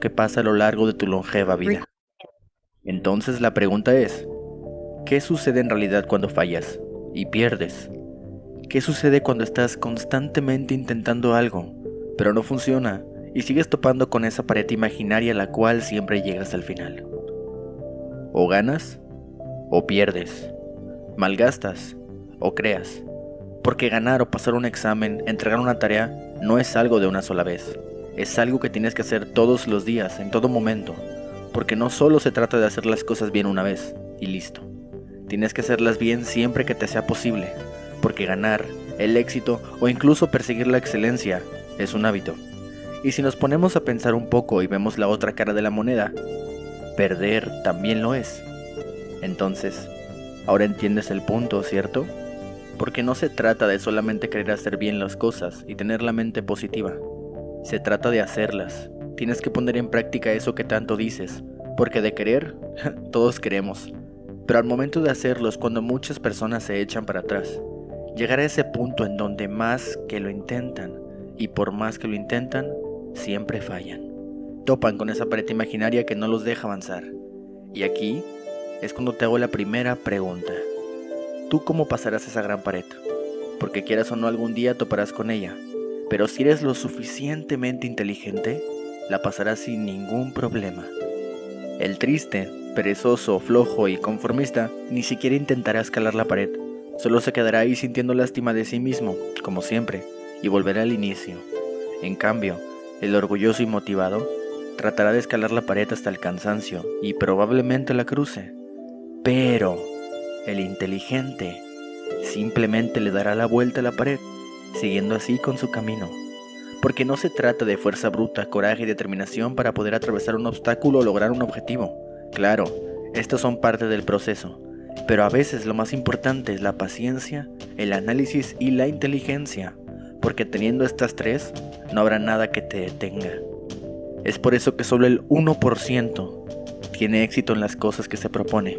que pasa a lo largo de tu longeva vida. Entonces la pregunta es, ¿qué sucede en realidad cuando fallas y pierdes? ¿Qué sucede cuando estás constantemente intentando algo, pero no funciona y sigues topando con esa pared imaginaria la cual siempre llegas al final? O ganas o pierdes, malgastas o creas, porque ganar o pasar un examen, entregar una tarea, no es algo de una sola vez es algo que tienes que hacer todos los días, en todo momento, porque no solo se trata de hacer las cosas bien una vez y listo. Tienes que hacerlas bien siempre que te sea posible, porque ganar, el éxito o incluso perseguir la excelencia es un hábito. Y si nos ponemos a pensar un poco y vemos la otra cara de la moneda, perder también lo es. Entonces, ahora entiendes el punto, ¿cierto? Porque no se trata de solamente querer hacer bien las cosas y tener la mente positiva. Se trata de hacerlas. Tienes que poner en práctica eso que tanto dices, porque de querer, todos queremos. Pero al momento de hacerlos, cuando muchas personas se echan para atrás. Llegar a ese punto en donde más que lo intentan, y por más que lo intentan, siempre fallan. Topan con esa pared imaginaria que no los deja avanzar. Y aquí es cuando te hago la primera pregunta. ¿Tú cómo pasarás esa gran pared? Porque quieras o no algún día toparás con ella, pero si eres lo suficientemente inteligente, la pasará sin ningún problema. El triste, perezoso, flojo y conformista ni siquiera intentará escalar la pared, solo se quedará ahí sintiendo lástima de sí mismo, como siempre, y volverá al inicio. En cambio, el orgulloso y motivado tratará de escalar la pared hasta el cansancio y probablemente la cruce. Pero el inteligente simplemente le dará la vuelta a la pared siguiendo así con su camino. Porque no se trata de fuerza bruta, coraje y determinación para poder atravesar un obstáculo o lograr un objetivo. Claro, estos son parte del proceso, pero a veces lo más importante es la paciencia, el análisis y la inteligencia, porque teniendo estas tres, no habrá nada que te detenga. Es por eso que solo el 1% tiene éxito en las cosas que se propone.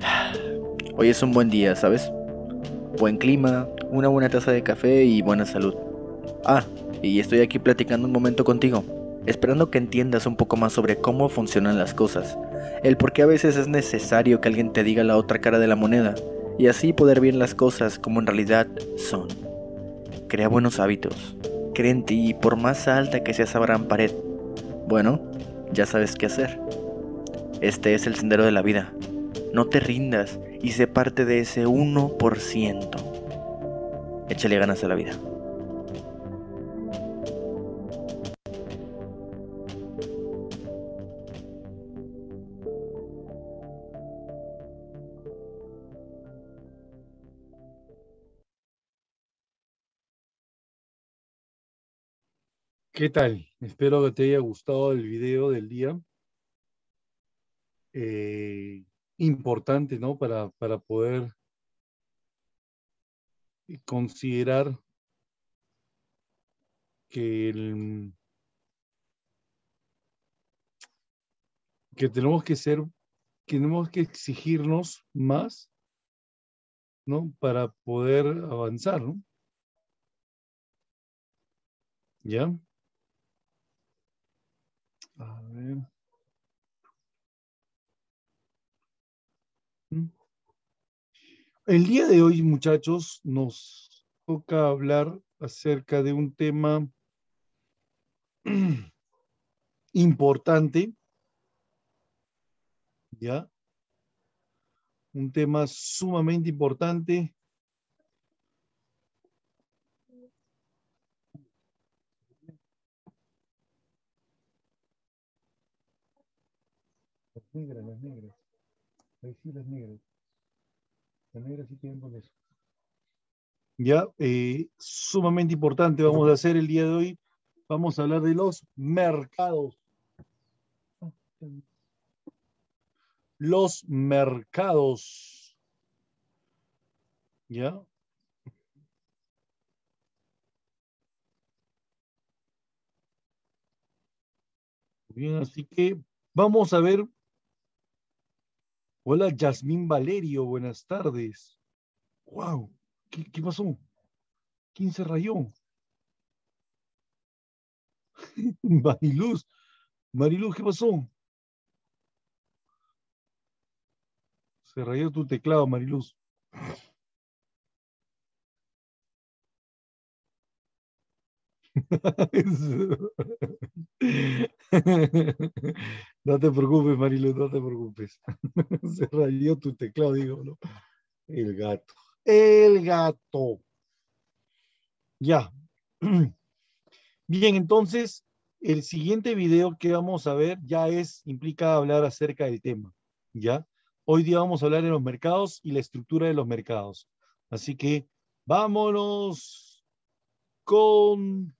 Hoy es un buen día, ¿sabes? buen clima, una buena taza de café y buena salud. Ah, y estoy aquí platicando un momento contigo, esperando que entiendas un poco más sobre cómo funcionan las cosas, el por qué a veces es necesario que alguien te diga la otra cara de la moneda, y así poder ver las cosas como en realidad son. Crea buenos hábitos, cree en ti y por más alta que seas gran pared. Bueno, ya sabes qué hacer. Este es el sendero de la vida. No te rindas, y sé parte de ese 1%. Échale ganas a la vida. ¿Qué tal? Espero que te haya gustado el video del día. Eh, importante, ¿no? Para, poder considerar que que tenemos que ser, que tenemos que exigirnos más, ¿no? Para poder avanzar, ¿no? ¿Ya? A ver. El día de hoy, muchachos, nos toca hablar acerca de un tema importante, ¿ya? Un tema sumamente importante. Las negras, las negras. Ahí sí, las negras. Ya, eh, sumamente importante vamos a hacer el día de hoy. Vamos a hablar de los mercados. Los mercados. ¿Ya? Bien, así que vamos a ver Hola, Yasmín Valerio, buenas tardes. ¡Wow! ¿Qué, qué pasó? ¿Quién se rayó? Mariluz, Mariluz, ¿qué pasó? Se rayó tu teclado, Mariluz. no te preocupes, Marilu, no te preocupes. Se rayó tu teclado, digo, ¿no? El gato. El gato. Ya. Bien, entonces, el siguiente video que vamos a ver ya es, implica hablar acerca del tema, ¿ya? Hoy día vamos a hablar de los mercados y la estructura de los mercados. Así que, vámonos con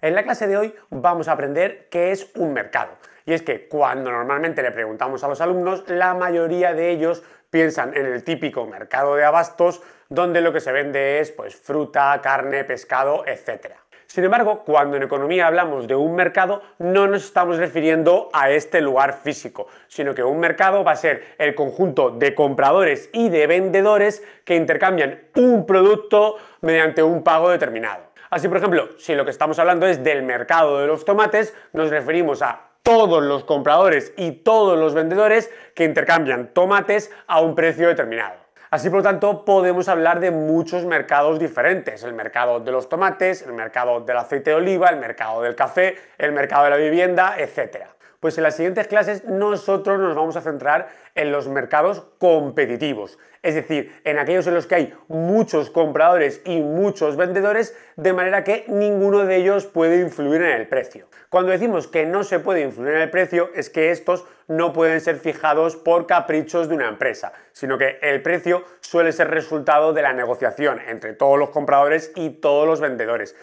en la clase de hoy vamos a aprender qué es un mercado. Y es que cuando normalmente le preguntamos a los alumnos, la mayoría de ellos piensan en el típico mercado de abastos donde lo que se vende es pues fruta, carne, pescado, etcétera. Sin embargo, cuando en economía hablamos de un mercado, no nos estamos refiriendo a este lugar físico, sino que un mercado va a ser el conjunto de compradores y de vendedores que intercambian un producto mediante un pago determinado. Así, por ejemplo, si lo que estamos hablando es del mercado de los tomates, nos referimos a todos los compradores y todos los vendedores que intercambian tomates a un precio determinado. Así por lo tanto podemos hablar de muchos mercados diferentes, el mercado de los tomates, el mercado del aceite de oliva, el mercado del café, el mercado de la vivienda, etcétera. Pues en las siguientes clases nosotros nos vamos a centrar en los mercados competitivos, es decir, en aquellos en los que hay muchos compradores y muchos vendedores, de manera que ninguno de ellos puede influir en el precio. Cuando decimos que no se puede influir en el precio, es que estos no pueden ser fijados por caprichos de una empresa, sino que el precio suele ser resultado de la negociación entre todos los compradores y todos los vendedores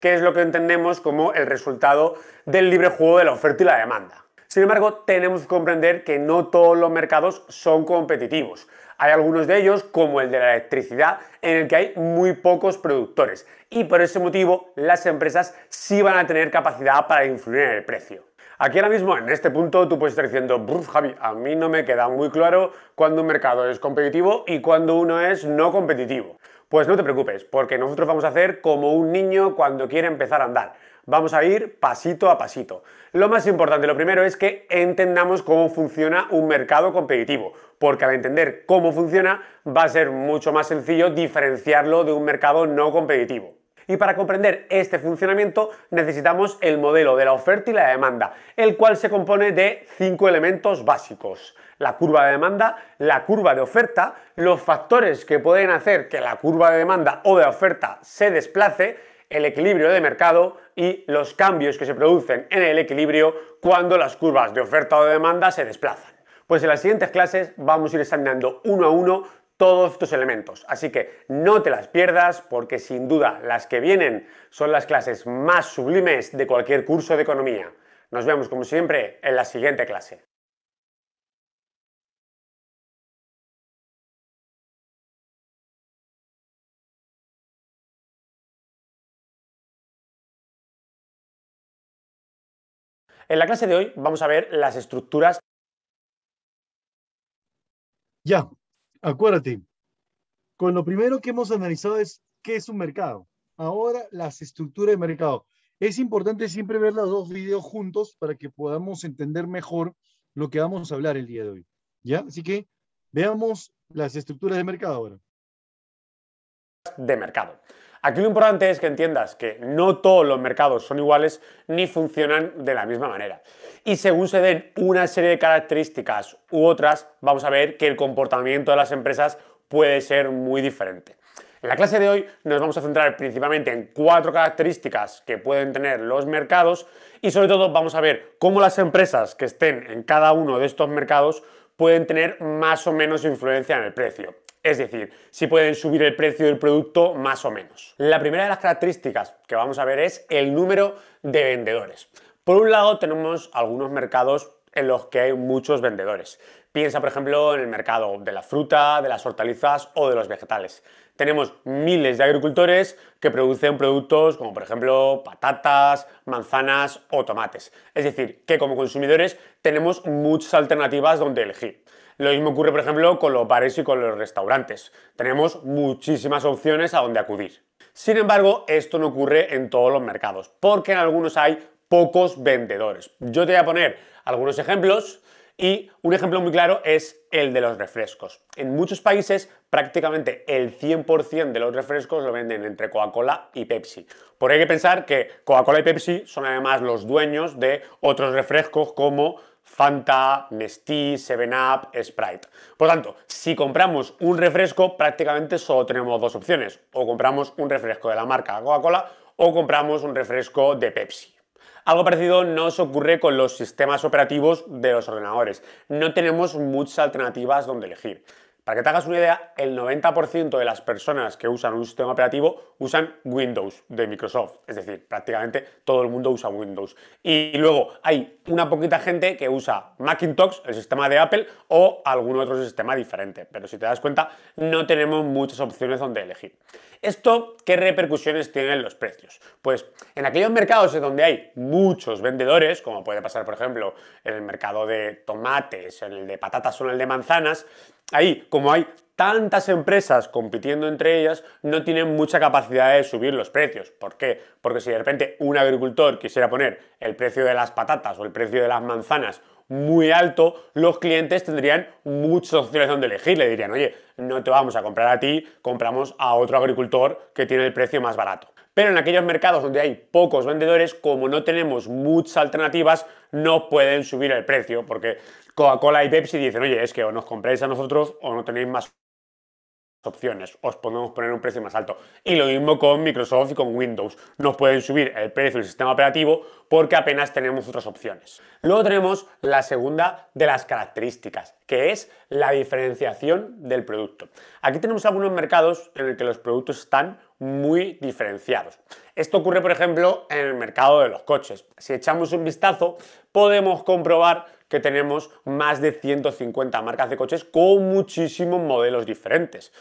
que es lo que entendemos como el resultado del libre juego de la oferta y la demanda. Sin embargo, tenemos que comprender que no todos los mercados son competitivos. Hay algunos de ellos, como el de la electricidad, en el que hay muy pocos productores y por ese motivo las empresas sí van a tener capacidad para influir en el precio. Aquí ahora mismo, en este punto, tú puedes estar diciendo, Javi, a mí no me queda muy claro cuándo un mercado es competitivo y cuándo uno es no competitivo. Pues no te preocupes, porque nosotros vamos a hacer como un niño cuando quiere empezar a andar. Vamos a ir pasito a pasito. Lo más importante, lo primero es que entendamos cómo funciona un mercado competitivo, porque al entender cómo funciona va a ser mucho más sencillo diferenciarlo de un mercado no competitivo. Y para comprender este funcionamiento necesitamos el modelo de la oferta y la demanda, el cual se compone de cinco elementos básicos la curva de demanda, la curva de oferta, los factores que pueden hacer que la curva de demanda o de oferta se desplace, el equilibrio de mercado y los cambios que se producen en el equilibrio cuando las curvas de oferta o de demanda se desplazan. Pues en las siguientes clases vamos a ir examinando uno a uno todos estos elementos. Así que no te las pierdas porque sin duda las que vienen son las clases más sublimes de cualquier curso de economía. Nos vemos como siempre en la siguiente clase. En la clase de hoy vamos a ver las estructuras. Ya, acuérdate, con lo primero que hemos analizado es qué es un mercado. Ahora las estructuras de mercado. Es importante siempre ver los dos videos juntos para que podamos entender mejor lo que vamos a hablar el día de hoy. ¿Ya? Así que veamos las estructuras de mercado ahora. De mercado. Aquí lo importante es que entiendas que no todos los mercados son iguales ni funcionan de la misma manera. Y según se den una serie de características u otras, vamos a ver que el comportamiento de las empresas puede ser muy diferente. En la clase de hoy nos vamos a centrar principalmente en cuatro características que pueden tener los mercados y sobre todo vamos a ver cómo las empresas que estén en cada uno de estos mercados pueden tener más o menos influencia en el precio. Es decir, si pueden subir el precio del producto más o menos. La primera de las características que vamos a ver es el número de vendedores. Por un lado tenemos algunos mercados en los que hay muchos vendedores. Piensa, por ejemplo, en el mercado de la fruta, de las hortalizas o de los vegetales. Tenemos miles de agricultores que producen productos como, por ejemplo, patatas, manzanas o tomates. Es decir, que como consumidores tenemos muchas alternativas donde elegir. Lo mismo ocurre, por ejemplo, con los bares y con los restaurantes. Tenemos muchísimas opciones a donde acudir. Sin embargo, esto no ocurre en todos los mercados, porque en algunos hay pocos vendedores. Yo te voy a poner algunos ejemplos y un ejemplo muy claro es el de los refrescos. En muchos países prácticamente el 100% de los refrescos lo venden entre Coca-Cola y Pepsi. Por hay que pensar que Coca-Cola y Pepsi son además los dueños de otros refrescos como Fanta, Nestí, 7up, Sprite. Por tanto, si compramos un refresco, prácticamente solo tenemos dos opciones. O compramos un refresco de la marca Coca-Cola o compramos un refresco de Pepsi. Algo parecido nos ocurre con los sistemas operativos de los ordenadores. No tenemos muchas alternativas donde elegir. Para que te hagas una idea, el 90% de las personas que usan un sistema operativo usan Windows de Microsoft. Es decir, prácticamente todo el mundo usa Windows. Y luego hay una poquita gente que usa Macintosh, el sistema de Apple, o algún otro sistema diferente. Pero si te das cuenta, no tenemos muchas opciones donde elegir. ¿Esto qué repercusiones tienen los precios? Pues en aquellos mercados en donde hay muchos vendedores, como puede pasar por ejemplo en el mercado de tomates, en el de patatas o en el de manzanas, ahí, como hay tantas empresas compitiendo entre ellas, no tienen mucha capacidad de subir los precios. ¿Por qué? Porque si de repente un agricultor quisiera poner el precio de las patatas o el precio de las manzanas muy alto, los clientes tendrían muchas opciones donde elegir. Le dirían, oye, no te vamos a comprar a ti, compramos a otro agricultor que tiene el precio más barato. Pero en aquellos mercados donde hay pocos vendedores, como no tenemos muchas alternativas, no pueden subir el precio, porque Coca-Cola y Pepsi dicen, oye, es que o nos compráis a nosotros o no tenéis más opciones, os podemos poner un precio más alto. Y lo mismo con Microsoft y con Windows. Nos pueden subir el precio del sistema operativo porque apenas tenemos otras opciones. Luego tenemos la segunda de las características, que es la diferenciación del producto. Aquí tenemos algunos mercados en el que los productos están muy diferenciados. Esto ocurre, por ejemplo, en el mercado de los coches. Si echamos un vistazo, podemos comprobar que tenemos más de 150 marcas de coches con muchísimos modelos diferentes.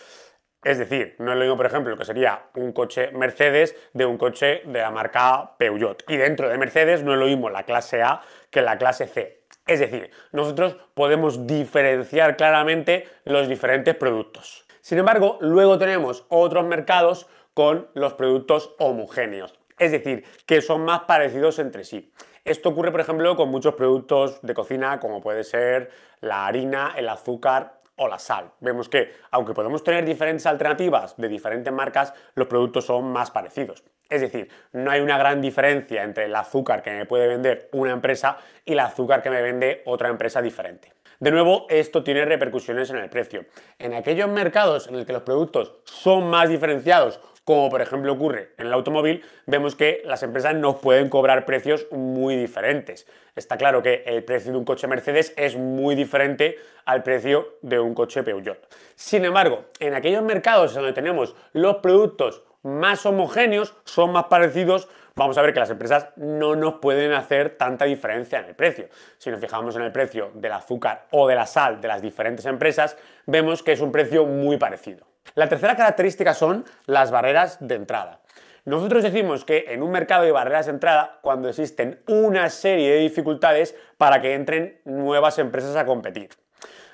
Es decir, no es lo mismo, por ejemplo, que sería un coche Mercedes de un coche de la marca Peugeot. Y dentro de Mercedes no es lo mismo la clase A que la clase C. Es decir, nosotros podemos diferenciar claramente los diferentes productos. Sin embargo, luego tenemos otros mercados con los productos homogéneos, es decir, que son más parecidos entre sí. Esto ocurre, por ejemplo, con muchos productos de cocina, como puede ser la harina, el azúcar o la sal. Vemos que, aunque podemos tener diferentes alternativas de diferentes marcas, los productos son más parecidos. Es decir, no hay una gran diferencia entre el azúcar que me puede vender una empresa y el azúcar que me vende otra empresa diferente. De nuevo, esto tiene repercusiones en el precio. En aquellos mercados en los que los productos son más diferenciados como por ejemplo ocurre en el automóvil, vemos que las empresas nos pueden cobrar precios muy diferentes. Está claro que el precio de un coche Mercedes es muy diferente al precio de un coche Peugeot. Sin embargo, en aquellos mercados donde tenemos los productos más homogéneos, son más parecidos, vamos a ver que las empresas no nos pueden hacer tanta diferencia en el precio. Si nos fijamos en el precio del azúcar o de la sal de las diferentes empresas, vemos que es un precio muy parecido. La tercera característica son las barreras de entrada. Nosotros decimos que en un mercado hay barreras de entrada cuando existen una serie de dificultades para que entren nuevas empresas a competir.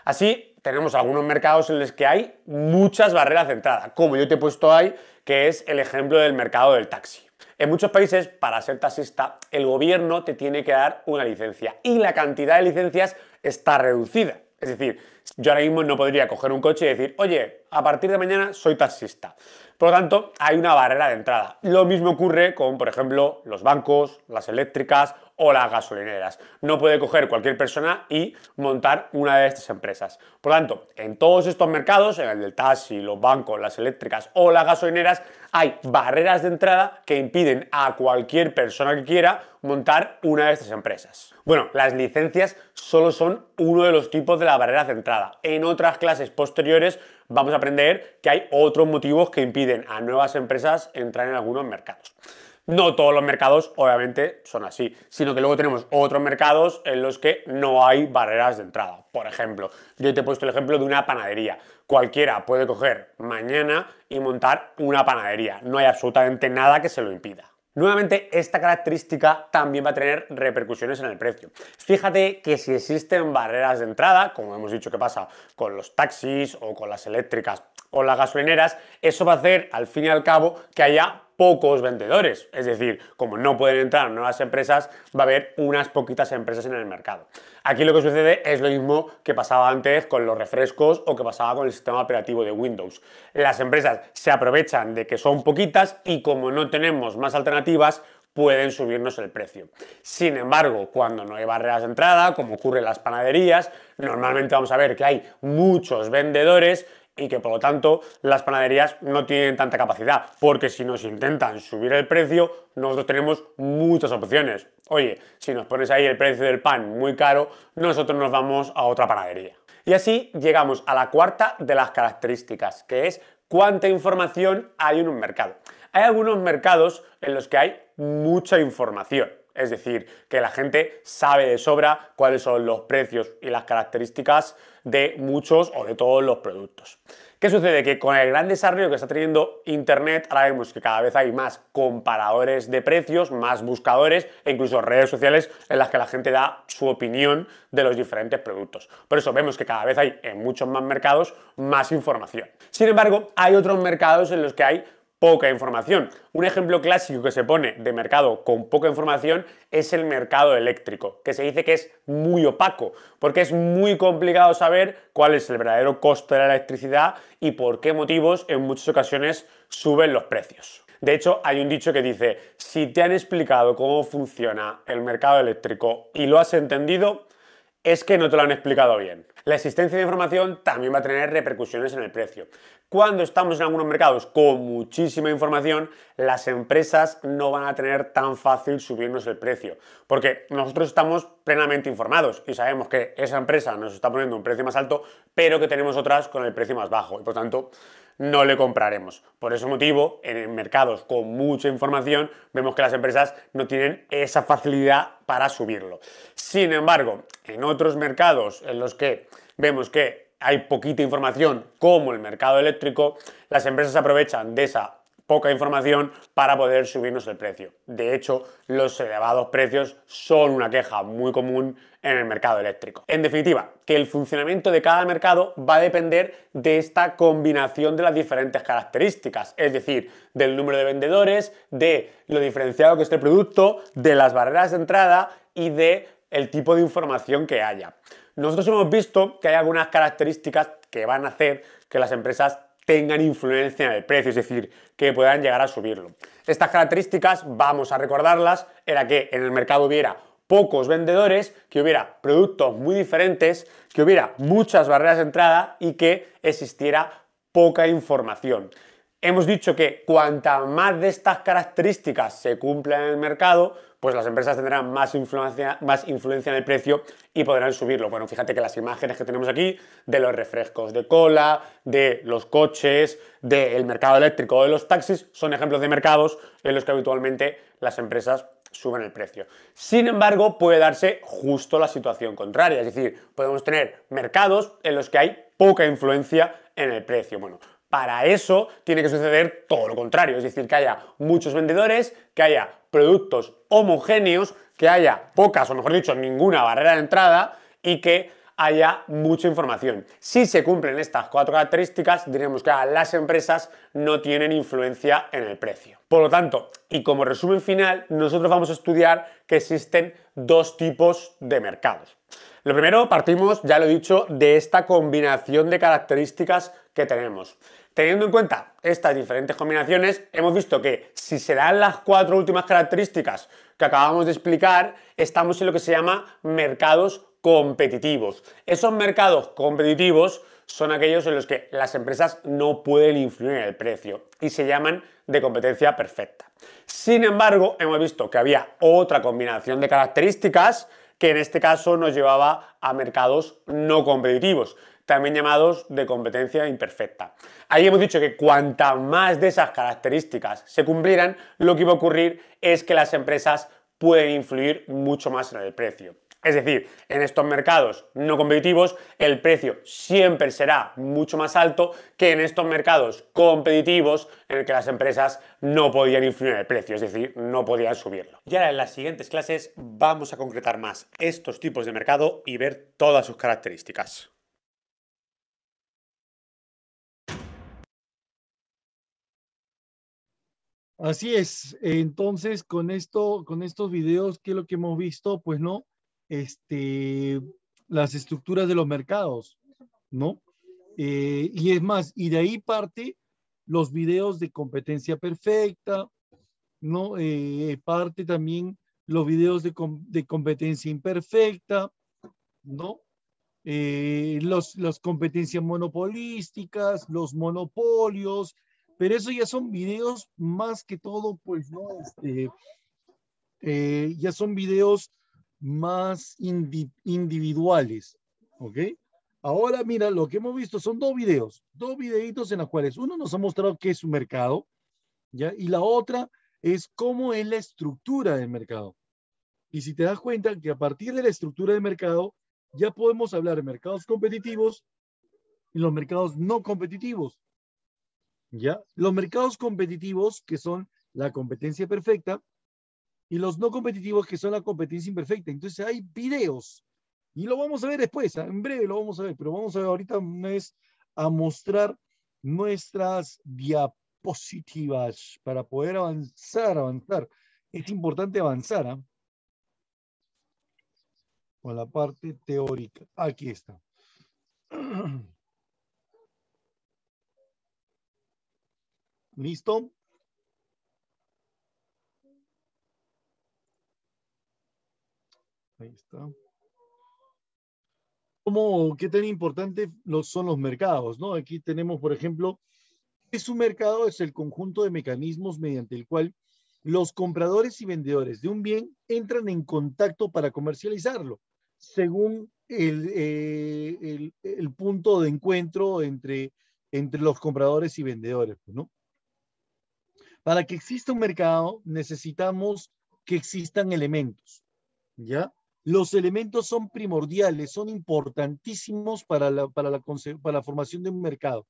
Así, tenemos algunos mercados en los que hay muchas barreras de entrada, como yo te he puesto ahí, que es el ejemplo del mercado del taxi. En muchos países, para ser taxista, el gobierno te tiene que dar una licencia y la cantidad de licencias está reducida. Es decir, yo ahora mismo no podría coger un coche y decir, oye, a partir de mañana soy taxista. Por lo tanto, hay una barrera de entrada. Lo mismo ocurre con, por ejemplo, los bancos, las eléctricas o las gasolineras. No puede coger cualquier persona y montar una de estas empresas. Por lo tanto, en todos estos mercados, en el del taxi, los bancos, las eléctricas o las gasolineras, hay barreras de entrada que impiden a cualquier persona que quiera montar una de estas empresas. Bueno, las licencias solo son uno de los tipos de la barreras de entrada. En otras clases posteriores vamos a aprender que hay otros motivos que impiden a nuevas empresas entrar en algunos mercados. No todos los mercados, obviamente, son así, sino que luego tenemos otros mercados en los que no hay barreras de entrada. Por ejemplo, yo te he puesto el ejemplo de una panadería. Cualquiera puede coger mañana y montar una panadería. No hay absolutamente nada que se lo impida. Nuevamente, esta característica también va a tener repercusiones en el precio. Fíjate que si existen barreras de entrada, como hemos dicho que pasa con los taxis o con las eléctricas o las gasolineras, eso va a hacer al fin y al cabo que haya pocos vendedores. Es decir, como no pueden entrar nuevas empresas, va a haber unas poquitas empresas en el mercado. Aquí lo que sucede es lo mismo que pasaba antes con los refrescos o que pasaba con el sistema operativo de Windows. Las empresas se aprovechan de que son poquitas y como no tenemos más alternativas, pueden subirnos el precio. Sin embargo, cuando no hay barreras de entrada, como ocurre en las panaderías, normalmente vamos a ver que hay muchos vendedores y que por lo tanto las panaderías no tienen tanta capacidad, porque si nos intentan subir el precio, nosotros tenemos muchas opciones. Oye, si nos pones ahí el precio del pan muy caro, nosotros nos vamos a otra panadería. Y así llegamos a la cuarta de las características, que es cuánta información hay en un mercado. Hay algunos mercados en los que hay mucha información. Es decir, que la gente sabe de sobra cuáles son los precios y las características de muchos o de todos los productos. ¿Qué sucede? Que con el gran desarrollo que está teniendo Internet, ahora vemos que cada vez hay más comparadores de precios, más buscadores e incluso redes sociales en las que la gente da su opinión de los diferentes productos. Por eso vemos que cada vez hay en muchos más mercados más información. Sin embargo, hay otros mercados en los que hay poca información. Un ejemplo clásico que se pone de mercado con poca información es el mercado eléctrico, que se dice que es muy opaco, porque es muy complicado saber cuál es el verdadero costo de la electricidad y por qué motivos en muchas ocasiones suben los precios. De hecho, hay un dicho que dice, si te han explicado cómo funciona el mercado eléctrico y lo has entendido, es que no te lo han explicado bien. La existencia de información también va a tener repercusiones en el precio. Cuando estamos en algunos mercados con muchísima información, las empresas no van a tener tan fácil subirnos el precio, porque nosotros estamos plenamente informados y sabemos que esa empresa nos está poniendo un precio más alto, pero que tenemos otras con el precio más bajo y por tanto no le compraremos. Por ese motivo, en mercados con mucha información, vemos que las empresas no tienen esa facilidad para subirlo. Sin embargo, en otros mercados en los que vemos que hay poquita información, como el mercado eléctrico, las empresas aprovechan de esa poca información para poder subirnos el precio. De hecho, los elevados precios son una queja muy común en el mercado eléctrico. En definitiva, que el funcionamiento de cada mercado va a depender de esta combinación de las diferentes características, es decir, del número de vendedores, de lo diferenciado que esté el producto, de las barreras de entrada y de el tipo de información que haya. Nosotros hemos visto que hay algunas características que van a hacer que las empresas tengan influencia en el precio, es decir, que puedan llegar a subirlo. Estas características, vamos a recordarlas, era que en el mercado hubiera pocos vendedores, que hubiera productos muy diferentes, que hubiera muchas barreras de entrada y que existiera poca información. Hemos dicho que cuanta más de estas características se cumplan en el mercado, pues las empresas tendrán más influencia, más influencia en el precio y podrán subirlo. Bueno, fíjate que las imágenes que tenemos aquí de los refrescos de cola, de los coches, del mercado eléctrico, o de los taxis, son ejemplos de mercados en los que habitualmente las empresas suben el precio. Sin embargo, puede darse justo la situación contraria, es decir, podemos tener mercados en los que hay poca influencia en el precio. Bueno, para eso tiene que suceder todo lo contrario, es decir, que haya muchos vendedores, que haya productos homogéneos, que haya pocas o mejor dicho ninguna barrera de entrada y que haya mucha información. Si se cumplen estas cuatro características, diremos que las empresas no tienen influencia en el precio. Por lo tanto, y como resumen final, nosotros vamos a estudiar que existen dos tipos de mercados. Lo primero, partimos, ya lo he dicho, de esta combinación de características que tenemos. Teniendo en cuenta estas diferentes combinaciones, hemos visto que si se dan las cuatro últimas características que acabamos de explicar, estamos en lo que se llama mercados competitivos. Esos mercados competitivos son aquellos en los que las empresas no pueden influir en el precio y se llaman de competencia perfecta. Sin embargo, hemos visto que había otra combinación de características que en este caso nos llevaba a mercados no competitivos también llamados de competencia imperfecta. Ahí hemos dicho que cuanta más de esas características se cumplieran, lo que iba a ocurrir es que las empresas pueden influir mucho más en el precio. Es decir, en estos mercados no competitivos el precio siempre será mucho más alto que en estos mercados competitivos en el que las empresas no podían influir en el precio, es decir, no podían subirlo. Y ahora en las siguientes clases vamos a concretar más estos tipos de mercado y ver todas sus características. Así es. Entonces, con esto, con estos videos, ¿qué es lo que hemos visto? Pues no, este, las estructuras de los mercados, ¿no? Eh, y es más, y de ahí parte los videos de competencia perfecta, ¿no? Eh, parte también los videos de, competencia imperfecta, ¿no? Eh, los, las competencias monopolísticas, los monopolios, pero eso ya son videos más que todo, pues, ¿no? Este, eh, ya son videos más individuales, ¿ok? Ahora, mira, lo que hemos visto son dos videos, dos videitos en los cuales uno nos ha mostrado qué es un mercado, ¿ya? Y la otra es cómo es la estructura del mercado. Y si te das cuenta que a partir de la estructura del mercado, ya podemos hablar de mercados competitivos y los mercados no competitivos. Los mercados competitivos, que son la competencia perfecta, y los no competitivos, que son la competencia imperfecta. Entonces hay videos, y lo vamos a ver después, ¿ah? en breve lo vamos a ver, pero vamos a ver ahorita a mostrar nuestras diapositivas para poder avanzar, avanzar. Es importante avanzar, ¿ah? Con la parte teórica. Aquí está. ¿Listo? Ahí está. ¿Cómo, ¿Qué tan importantes son los mercados? ¿no? Aquí tenemos, por ejemplo, es un mercado, es el conjunto de mecanismos mediante el cual los compradores y vendedores de un bien entran en contacto para comercializarlo, según el, eh, el punto de encuentro entre, entre los compradores y vendedores. ¿no? Para que exista un mercado necesitamos que existan elementos, ¿ya? Los elementos son primordiales, son importantísimos para la, la, formación de un mercado,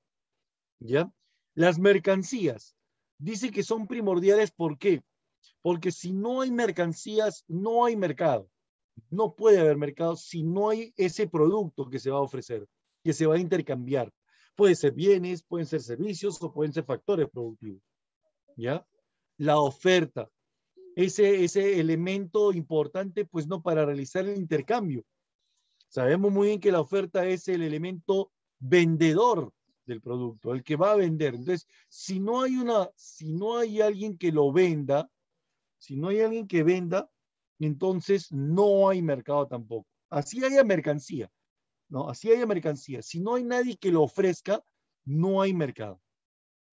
¿ya? Las mercancías, dice que son primordiales, ¿por qué? Porque si no hay mercancías, no hay mercado. No puede haber mercado si no hay ese producto que se va a ofrecer, que se va a intercambiar. Pueden ser bienes, pueden ser servicios o pueden ser factores productivos. ¿ya? La oferta, ese, ese elemento importante, pues no, para realizar el intercambio. Sabemos muy bien que la oferta es el elemento vendedor del producto, el que va a vender. Entonces, si no hay una, si no hay alguien que lo venda, si no hay alguien que venda, entonces no hay mercado tampoco. Así haya mercancía, ¿no? Así haya mercancía. Si no hay nadie que lo ofrezca, no hay mercado.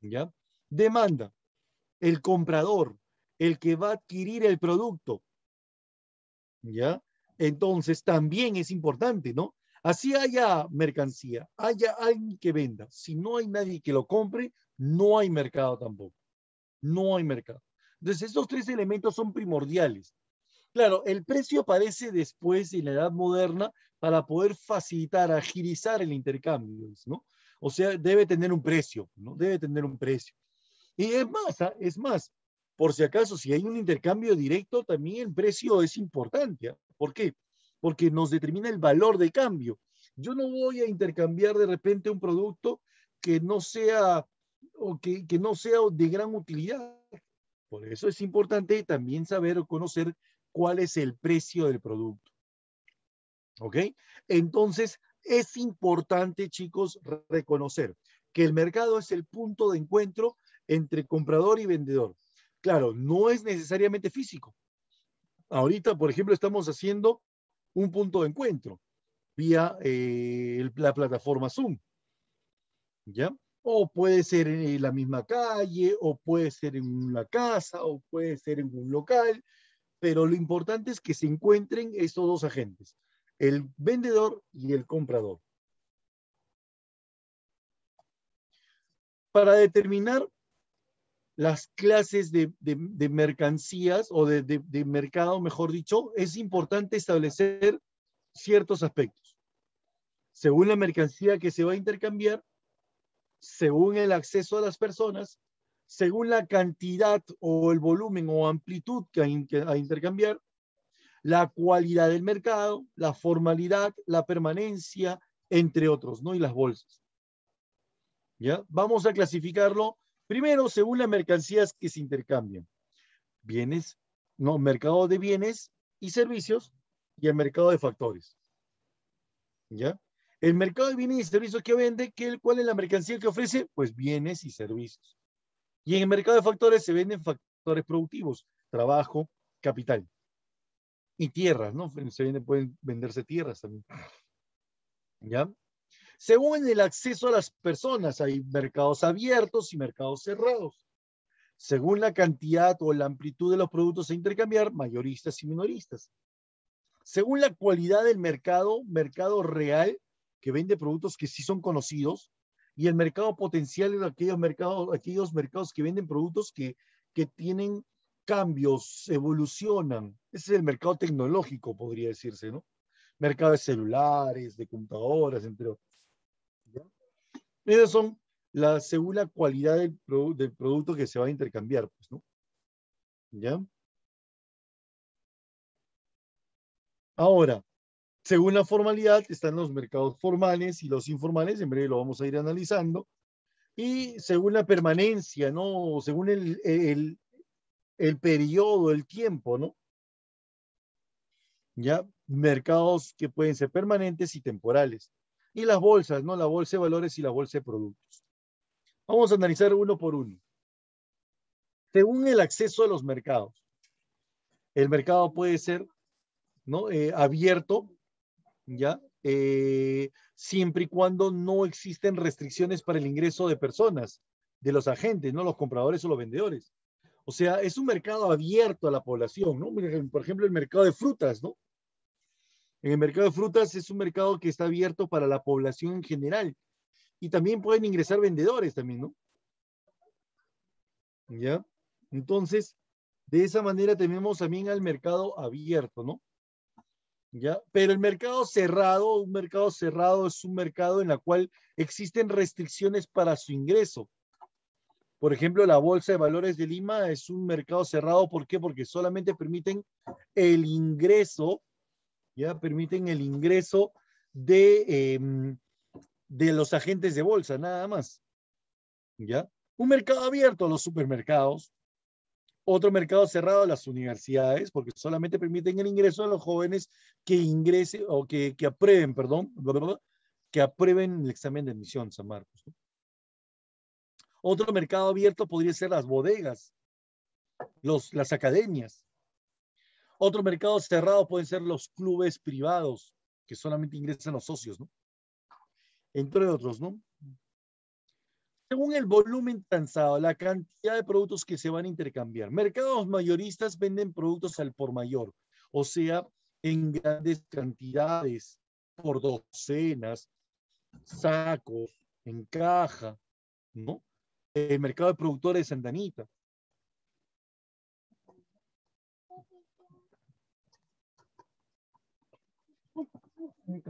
¿Ya? Demanda el comprador, el que va a adquirir el producto. ¿Ya? Entonces, también es importante, ¿no? Así haya mercancía, haya alguien que venda. Si no hay nadie que lo compre, no hay mercado tampoco. No hay mercado. Entonces, estos tres elementos son primordiales. Claro, el precio aparece después en la edad moderna para poder facilitar, agilizar el intercambio, ¿no? O sea, debe tener un precio, ¿no? Debe tener un precio. Y es más, es más, por si acaso, si hay un intercambio directo, también el precio es importante. ¿ah? ¿Por qué? Porque nos determina el valor de cambio. Yo no voy a intercambiar de repente un producto que no sea, o que, que no sea de gran utilidad. Por eso es importante también saber o conocer cuál es el precio del producto. ¿Ok? Entonces, es importante, chicos, reconocer que el mercado es el punto de encuentro entre comprador y vendedor. Claro, no es necesariamente físico. Ahorita, por ejemplo, estamos haciendo un punto de encuentro vía eh, la plataforma Zoom. ¿Ya? O puede ser en eh, la misma calle, o puede ser en una casa, o puede ser en un local, pero lo importante es que se encuentren estos dos agentes, el vendedor y el comprador. Para determinar las clases de, mercancías o de, mercado, mejor dicho, es importante establecer ciertos aspectos. Según la mercancía que se va a intercambiar, según el acceso a las personas, según la cantidad o el volumen o amplitud que hay que, a intercambiar, la cualidad del mercado, la formalidad, la permanencia, entre otros, ¿no? Y las bolsas. ¿Ya? Vamos a clasificarlo Primero, según las mercancías que se intercambian. Bienes, no, mercado de bienes y servicios y el mercado de factores. ¿Ya? El mercado de bienes y servicios que vende, ¿qué, ¿cuál es la mercancía que ofrece? Pues bienes y servicios. Y en el mercado de factores se venden factores productivos, trabajo, capital. Y tierras, ¿no? Se pueden venderse tierras también. ¿Ya? según el acceso a las personas. Hay mercados abiertos y mercados cerrados. Según la cantidad o la amplitud de los productos a intercambiar, mayoristas y minoristas. Según la cualidad del mercado, mercado real, que vende productos que sí son conocidos, y el mercado potencial de aquellos mercados, aquellos mercados que venden productos que, que tienen cambios, evolucionan. Ese es el mercado tecnológico, podría decirse, ¿no? Mercado de celulares, de computadoras, entre otros. Esas son la, según la cualidad del, producto que se va a intercambiar, pues, ¿no? ¿Ya? Ahora, según la formalidad, están los mercados formales y los informales, en breve lo vamos a ir analizando. Y según la permanencia, ¿no? Según el, el periodo, el tiempo, ¿no? ¿Ya? Mercados que pueden ser permanentes y temporales y las bolsas, ¿no? La bolsa de valores y la bolsa de productos. Vamos a analizar uno por uno. Según el acceso a los mercados, el mercado puede ser ¿no? Eh, abierto, ¿ya? Eh, siempre y cuando no existen restricciones para el ingreso de personas, de los agentes, ¿no? Los compradores o los vendedores. O sea, es un mercado abierto a la población, ¿no? Por ejemplo, el mercado de frutas, ¿no? En el mercado de frutas es un mercado que está abierto para la población en general. Y también pueden ingresar vendedores también, ¿no? ¿Ya? Entonces, de esa manera tenemos también al mercado abierto, ¿no? ¿Ya? Pero el mercado cerrado, un mercado cerrado es un mercado en el cual existen restricciones para su ingreso. Por ejemplo, la Bolsa de Valores de Lima es un mercado cerrado. ¿Por qué? Porque solamente permiten el ingreso ya permiten el ingreso de, em, de los agentes de bolsa, nada más. ¿Ya? Un mercado abierto a los supermercados, otro mercado cerrado a las universidades, porque solamente permiten el ingreso de los jóvenes que ingresen o que, aprueben, perdón, que aprueben el examen de admisión, San Marcos. Otro mercado abierto podría ser las bodegas, los, las academias, otro mercado cerrado pueden ser los clubes privados, que solamente ingresan los socios, ¿no? Entre otros, ¿no? Según el volumen transado, la cantidad de productos que se van a intercambiar. Mercados mayoristas venden productos al por mayor, o sea, en grandes cantidades, por docenas, sacos, en caja, ¿no? El mercado de productores de Santanita. Mi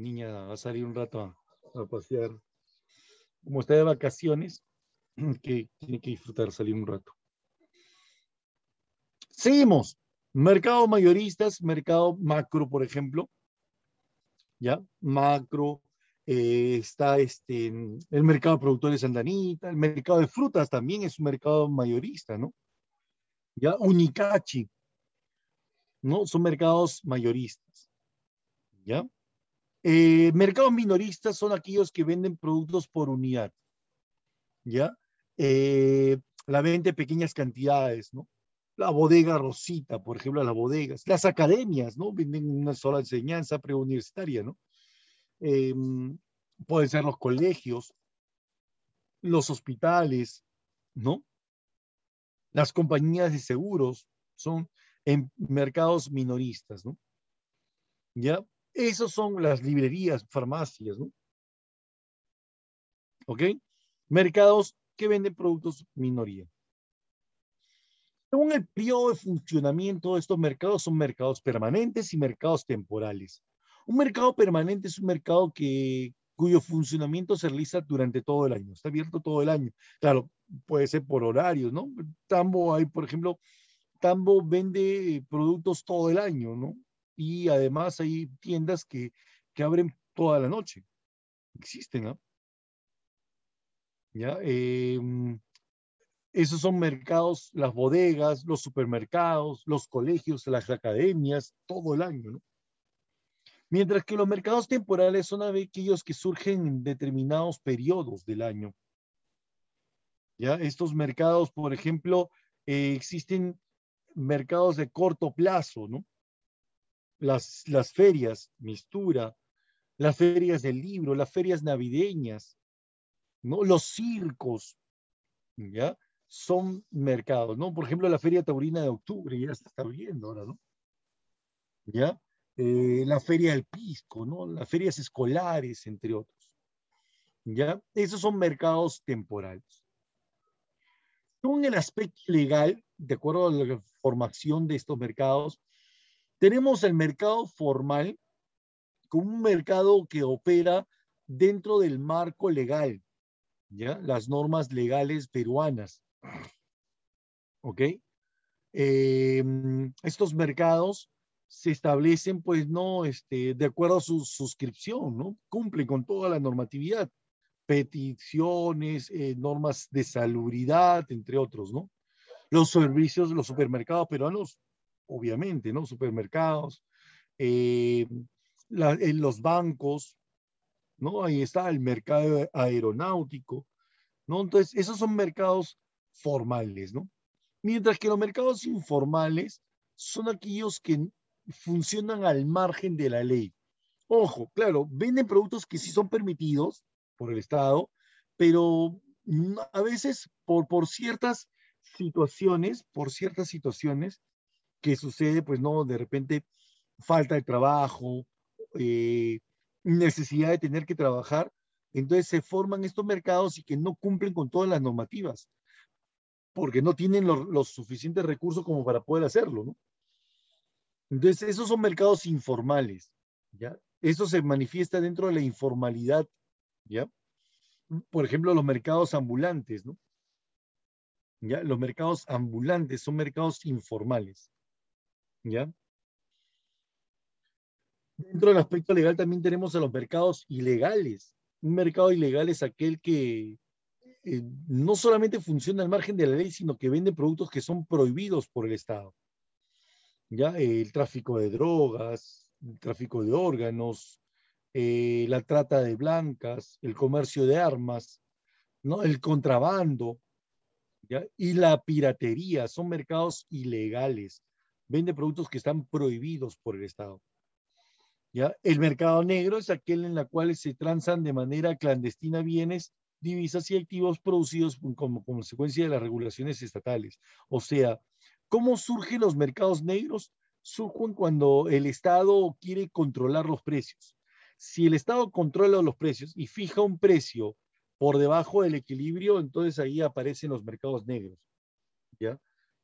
niña va a salir un rato a, pasear. Como está de vacaciones, que tiene que disfrutar salir un rato. Seguimos. Mercado mayoristas, mercado macro, por ejemplo. ¿Ya? Macro, eh, está este, el mercado de productores andanita el mercado de frutas también es un mercado mayorista, ¿no? Ya Unicachi, ¿no? Son mercados mayoristas, ¿ya? Eh, mercados minoristas son aquellos que venden productos por unidad, ¿ya? Eh, la venta de pequeñas cantidades, ¿no? La bodega Rosita, por ejemplo, las bodegas, las academias, ¿no? Venden una sola enseñanza preuniversitaria, ¿no? Em, pueden ser los colegios, los hospitales, ¿no? Las compañías de seguros son en mercados minoristas, ¿no? ¿Ya? Esas son las librerías, farmacias, ¿no? ¿Ok? Mercados que venden productos minoría. Según el periodo de funcionamiento, de estos mercados son mercados permanentes y mercados temporales. Un mercado permanente es un mercado que, cuyo funcionamiento se realiza durante todo el año, está abierto todo el año. Claro, puede ser por horarios, ¿no? Tambo, hay, por ejemplo, Tambo vende eh, productos todo el año, ¿no? Y además hay tiendas que, abren toda la noche. Existen, ¿no? ¿Ya? Em, esos son mercados, las bodegas, los supermercados, los colegios, las academias, todo el año, ¿no? Mientras que los mercados temporales son aquellos que surgen en determinados periodos del año. ¿Ya? Estos mercados, por ejemplo, eh, existen mercados de corto plazo, ¿no? Las, las ferias, mistura, las ferias del libro, las ferias navideñas, ¿no? Los circos, ¿ya? Son mercados, ¿no? Por ejemplo, la Feria Taurina de Octubre, ya se está viendo ahora, ¿no? ¿Ya? Eh, la Feria del Pisco, ¿no? Las ferias escolares, entre otros. ¿Ya? Esos son mercados temporales. Con el aspecto legal, de acuerdo a la formación de estos mercados, tenemos el mercado formal como un mercado que opera dentro del marco legal, ¿ya? Las normas legales peruanas. ¿Ok? Em, estos mercados se establecen, pues no, este, de acuerdo a su suscripción, ¿no? Cumple con toda la normatividad, peticiones, eh, normas de salubridad, entre otros, ¿no? Los servicios de los supermercados peruanos, obviamente, ¿no? Supermercados, en eh, eh, los bancos, ¿no? Ahí está el mercado aeronáutico, ¿no? Entonces, esos son mercados formales, ¿no? Mientras que los mercados informales son aquellos que funcionan al margen de la ley. Ojo, claro, venden productos que sí son permitidos por el Estado, pero a veces por, por ciertas situaciones, por ciertas situaciones que sucede, pues no, de repente falta de trabajo, eh, necesidad de tener que trabajar, entonces se forman estos mercados y que no cumplen con todas las normativas, porque no tienen los suficientes recursos como para poder hacerlo, ¿no? Entonces, esos son mercados informales, ¿ya? Eso se manifiesta dentro de la informalidad, ¿ya? Por ejemplo, los mercados ambulantes, ¿no? ¿Ya? Los mercados ambulantes son mercados informales, ¿ya? Dentro del aspecto legal también tenemos a los mercados ilegales. Un mercado ilegal es aquel que eh, no solamente funciona al margen de la ley, sino que vende productos que son prohibidos por el Estado el tráfico de drogas, el tráfico de órganos, eh, la trata de blancas, el comercio de armas, el contrabando y la piratería. Son mercados ilegales. Vende productos que están prohibidos por el Estado. ¿ya? El mercado negro es aquel en el cual se transan de manera clandestina bienes divisas y activos producidos como consecuencia de las regulaciones estatales. O sea, ¿Cómo surgen los mercados negros? Surgen cuando el Estado quiere controlar los precios. Si el Estado controla los precios y fija un precio por debajo del equilibrio, entonces ahí aparecen los mercados negros. ¿ya?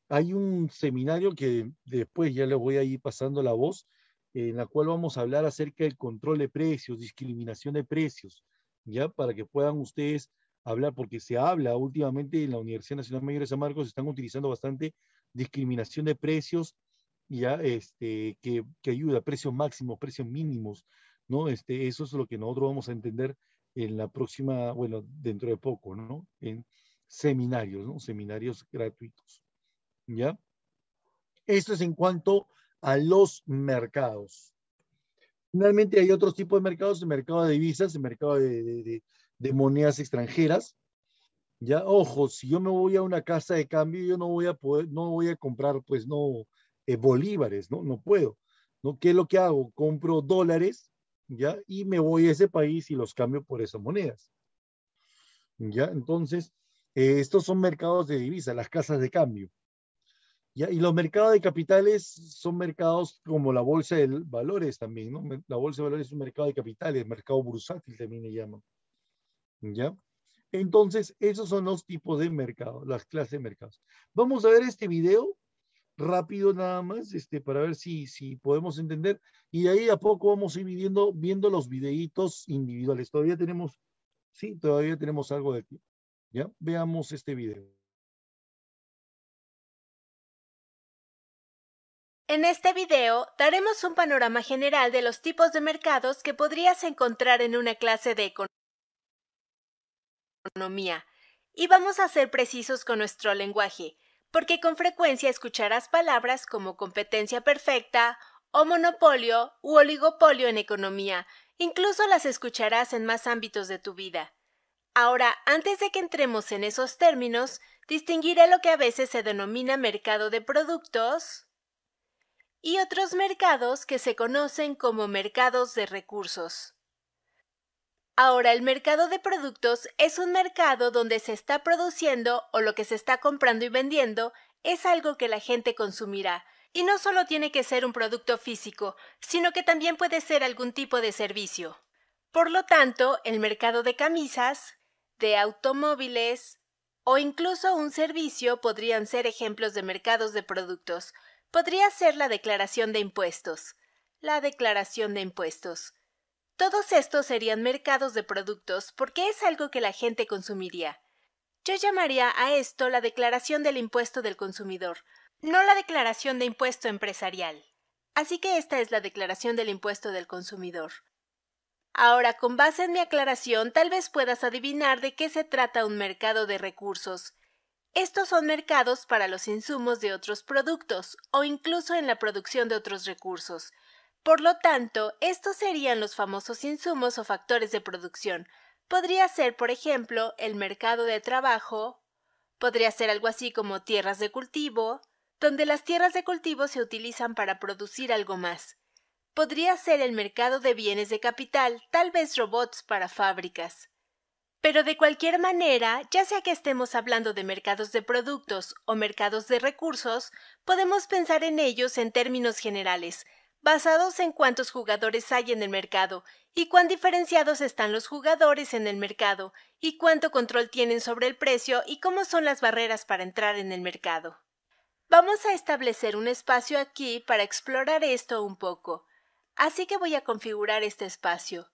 Hay un seminario que después ya les voy a ir pasando la voz, en la cual vamos a hablar acerca del control de precios, discriminación de precios, ya para que puedan ustedes hablar, porque se habla últimamente en la Universidad Nacional Mayor de San Marcos, están utilizando bastante discriminación de precios, ya, este, que, que ayuda, precios máximos, precios mínimos, ¿no? Este, eso es lo que nosotros vamos a entender en la próxima, bueno, dentro de poco, ¿no? En seminarios, ¿no? Seminarios gratuitos, ¿ya? Esto es en cuanto a los mercados. Finalmente hay otros tipos de mercados, el mercado de divisas, el mercado de monedas extranjeras, ya, ojo, si yo me voy a una casa de cambio, yo no voy a poder, no voy a comprar, pues no, eh, bolívares, ¿no? No puedo. ¿no? ¿Qué es lo que hago? Compro dólares, ¿ya? Y me voy a ese país y los cambio por esas monedas. ¿Ya? Entonces, eh, estos son mercados de divisas, las casas de cambio. ¿Ya? Y los mercados de capitales son mercados como la bolsa de valores también, ¿no? La bolsa de valores es un mercado de capitales, mercado bursátil también le llaman. ¿Ya? Entonces, esos son los tipos de mercado, las clases de mercados. Vamos a ver este video rápido nada más, este, para ver si, si podemos entender. Y de ahí a poco vamos a ir viendo, viendo los videitos individuales. Todavía tenemos, sí, todavía tenemos algo de aquí. ¿Ya? Veamos este video. En este video daremos un panorama general de los tipos de mercados que podrías encontrar en una clase de economía. Y vamos a ser precisos con nuestro lenguaje, porque con frecuencia escucharás palabras como competencia perfecta o monopolio u oligopolio en economía, incluso las escucharás en más ámbitos de tu vida. Ahora, antes de que entremos en esos términos, distinguiré lo que a veces se denomina mercado de productos y otros mercados que se conocen como mercados de recursos. Ahora el mercado de productos es un mercado donde se está produciendo o lo que se está comprando y vendiendo es algo que la gente consumirá. Y no solo tiene que ser un producto físico, sino que también puede ser algún tipo de servicio. Por lo tanto, el mercado de camisas, de automóviles o incluso un servicio podrían ser ejemplos de mercados de productos. Podría ser la declaración de impuestos. La declaración de impuestos. Todos estos serían mercados de productos porque es algo que la gente consumiría. Yo llamaría a esto la declaración del impuesto del consumidor, no la declaración de impuesto empresarial. Así que esta es la declaración del impuesto del consumidor. Ahora, con base en mi aclaración, tal vez puedas adivinar de qué se trata un mercado de recursos. Estos son mercados para los insumos de otros productos o incluso en la producción de otros recursos. Por lo tanto, estos serían los famosos insumos o factores de producción. Podría ser, por ejemplo, el mercado de trabajo, podría ser algo así como tierras de cultivo, donde las tierras de cultivo se utilizan para producir algo más. Podría ser el mercado de bienes de capital, tal vez robots para fábricas. Pero de cualquier manera, ya sea que estemos hablando de mercados de productos o mercados de recursos, podemos pensar en ellos en términos generales, basados en cuántos jugadores hay en el mercado y cuán diferenciados están los jugadores en el mercado y cuánto control tienen sobre el precio y cómo son las barreras para entrar en el mercado. Vamos a establecer un espacio aquí para explorar esto un poco, así que voy a configurar este espacio.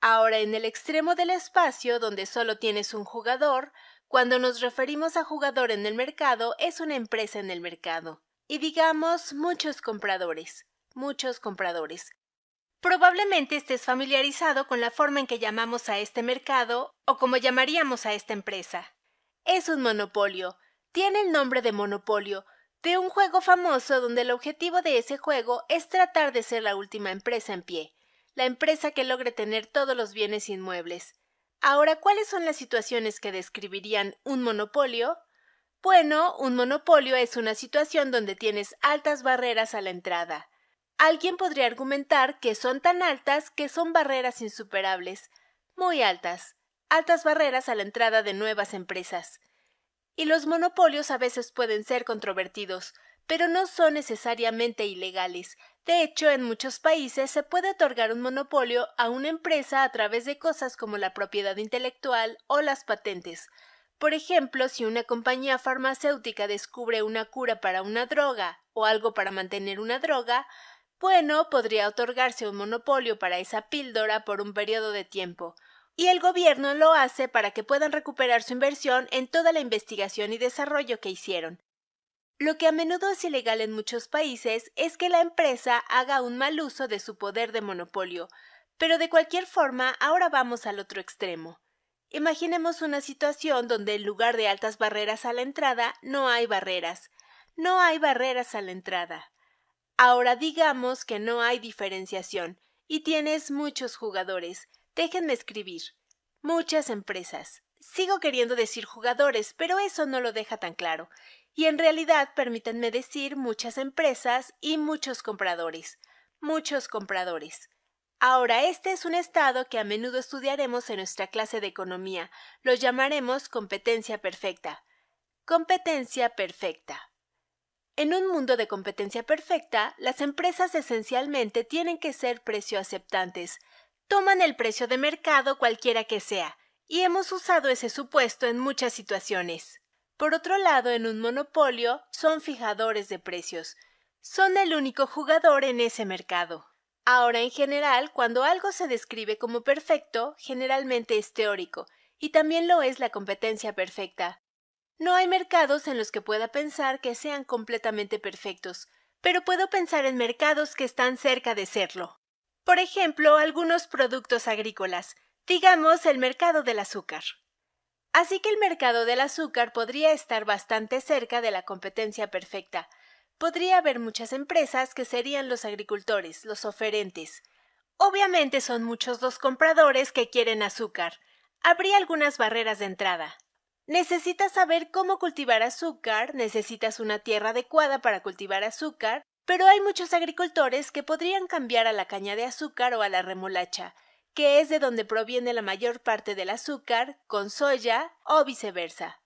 Ahora en el extremo del espacio donde solo tienes un jugador, cuando nos referimos a jugador en el mercado es una empresa en el mercado y digamos muchos compradores muchos compradores. Probablemente estés familiarizado con la forma en que llamamos a este mercado o como llamaríamos a esta empresa. Es un monopolio. Tiene el nombre de monopolio, de un juego famoso donde el objetivo de ese juego es tratar de ser la última empresa en pie, la empresa que logre tener todos los bienes inmuebles. Ahora, ¿cuáles son las situaciones que describirían un monopolio? Bueno, un monopolio es una situación donde tienes altas barreras a la entrada. Alguien podría argumentar que son tan altas que son barreras insuperables, muy altas, altas barreras a la entrada de nuevas empresas. Y los monopolios a veces pueden ser controvertidos, pero no son necesariamente ilegales. De hecho, en muchos países se puede otorgar un monopolio a una empresa a través de cosas como la propiedad intelectual o las patentes. Por ejemplo, si una compañía farmacéutica descubre una cura para una droga o algo para mantener una droga, bueno, podría otorgarse un monopolio para esa píldora por un periodo de tiempo, y el gobierno lo hace para que puedan recuperar su inversión en toda la investigación y desarrollo que hicieron. Lo que a menudo es ilegal en muchos países es que la empresa haga un mal uso de su poder de monopolio, pero de cualquier forma ahora vamos al otro extremo. Imaginemos una situación donde en lugar de altas barreras a la entrada, no hay barreras. No hay barreras a la entrada. Ahora digamos que no hay diferenciación y tienes muchos jugadores. Déjenme escribir. Muchas empresas. Sigo queriendo decir jugadores, pero eso no lo deja tan claro. Y en realidad, permítanme decir muchas empresas y muchos compradores. Muchos compradores. Ahora, este es un estado que a menudo estudiaremos en nuestra clase de economía. Lo llamaremos competencia perfecta. Competencia perfecta. En un mundo de competencia perfecta, las empresas esencialmente tienen que ser precio aceptantes. Toman el precio de mercado cualquiera que sea, y hemos usado ese supuesto en muchas situaciones. Por otro lado, en un monopolio, son fijadores de precios. Son el único jugador en ese mercado. Ahora, en general, cuando algo se describe como perfecto, generalmente es teórico, y también lo es la competencia perfecta. No hay mercados en los que pueda pensar que sean completamente perfectos, pero puedo pensar en mercados que están cerca de serlo. Por ejemplo, algunos productos agrícolas, digamos el mercado del azúcar. Así que el mercado del azúcar podría estar bastante cerca de la competencia perfecta. Podría haber muchas empresas que serían los agricultores, los oferentes. Obviamente son muchos los compradores que quieren azúcar. Habría algunas barreras de entrada. Necesitas saber cómo cultivar azúcar, necesitas una tierra adecuada para cultivar azúcar, pero hay muchos agricultores que podrían cambiar a la caña de azúcar o a la remolacha, que es de donde proviene la mayor parte del azúcar, con soya o viceversa.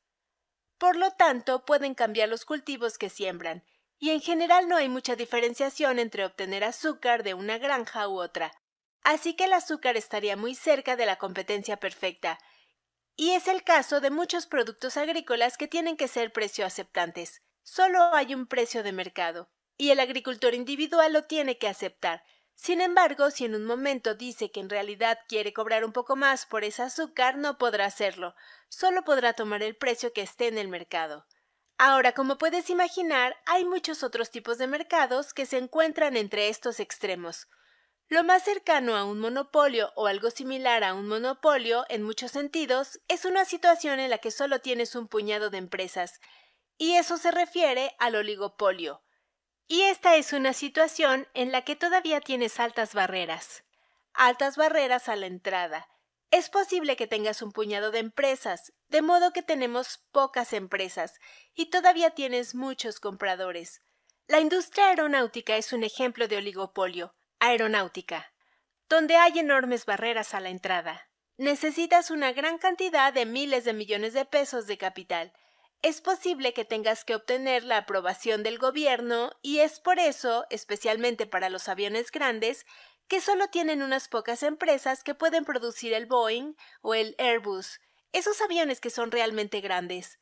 Por lo tanto, pueden cambiar los cultivos que siembran, y en general no hay mucha diferenciación entre obtener azúcar de una granja u otra. Así que el azúcar estaría muy cerca de la competencia perfecta, y es el caso de muchos productos agrícolas que tienen que ser precio aceptantes. Solo hay un precio de mercado, y el agricultor individual lo tiene que aceptar. Sin embargo, si en un momento dice que en realidad quiere cobrar un poco más por ese azúcar, no podrá hacerlo, solo podrá tomar el precio que esté en el mercado. Ahora, como puedes imaginar, hay muchos otros tipos de mercados que se encuentran entre estos extremos. Lo más cercano a un monopolio o algo similar a un monopolio, en muchos sentidos, es una situación en la que solo tienes un puñado de empresas, y eso se refiere al oligopolio. Y esta es una situación en la que todavía tienes altas barreras. Altas barreras a la entrada. Es posible que tengas un puñado de empresas, de modo que tenemos pocas empresas, y todavía tienes muchos compradores. La industria aeronáutica es un ejemplo de oligopolio aeronáutica, donde hay enormes barreras a la entrada. Necesitas una gran cantidad de miles de millones de pesos de capital. Es posible que tengas que obtener la aprobación del gobierno y es por eso, especialmente para los aviones grandes, que solo tienen unas pocas empresas que pueden producir el Boeing o el Airbus, esos aviones que son realmente grandes.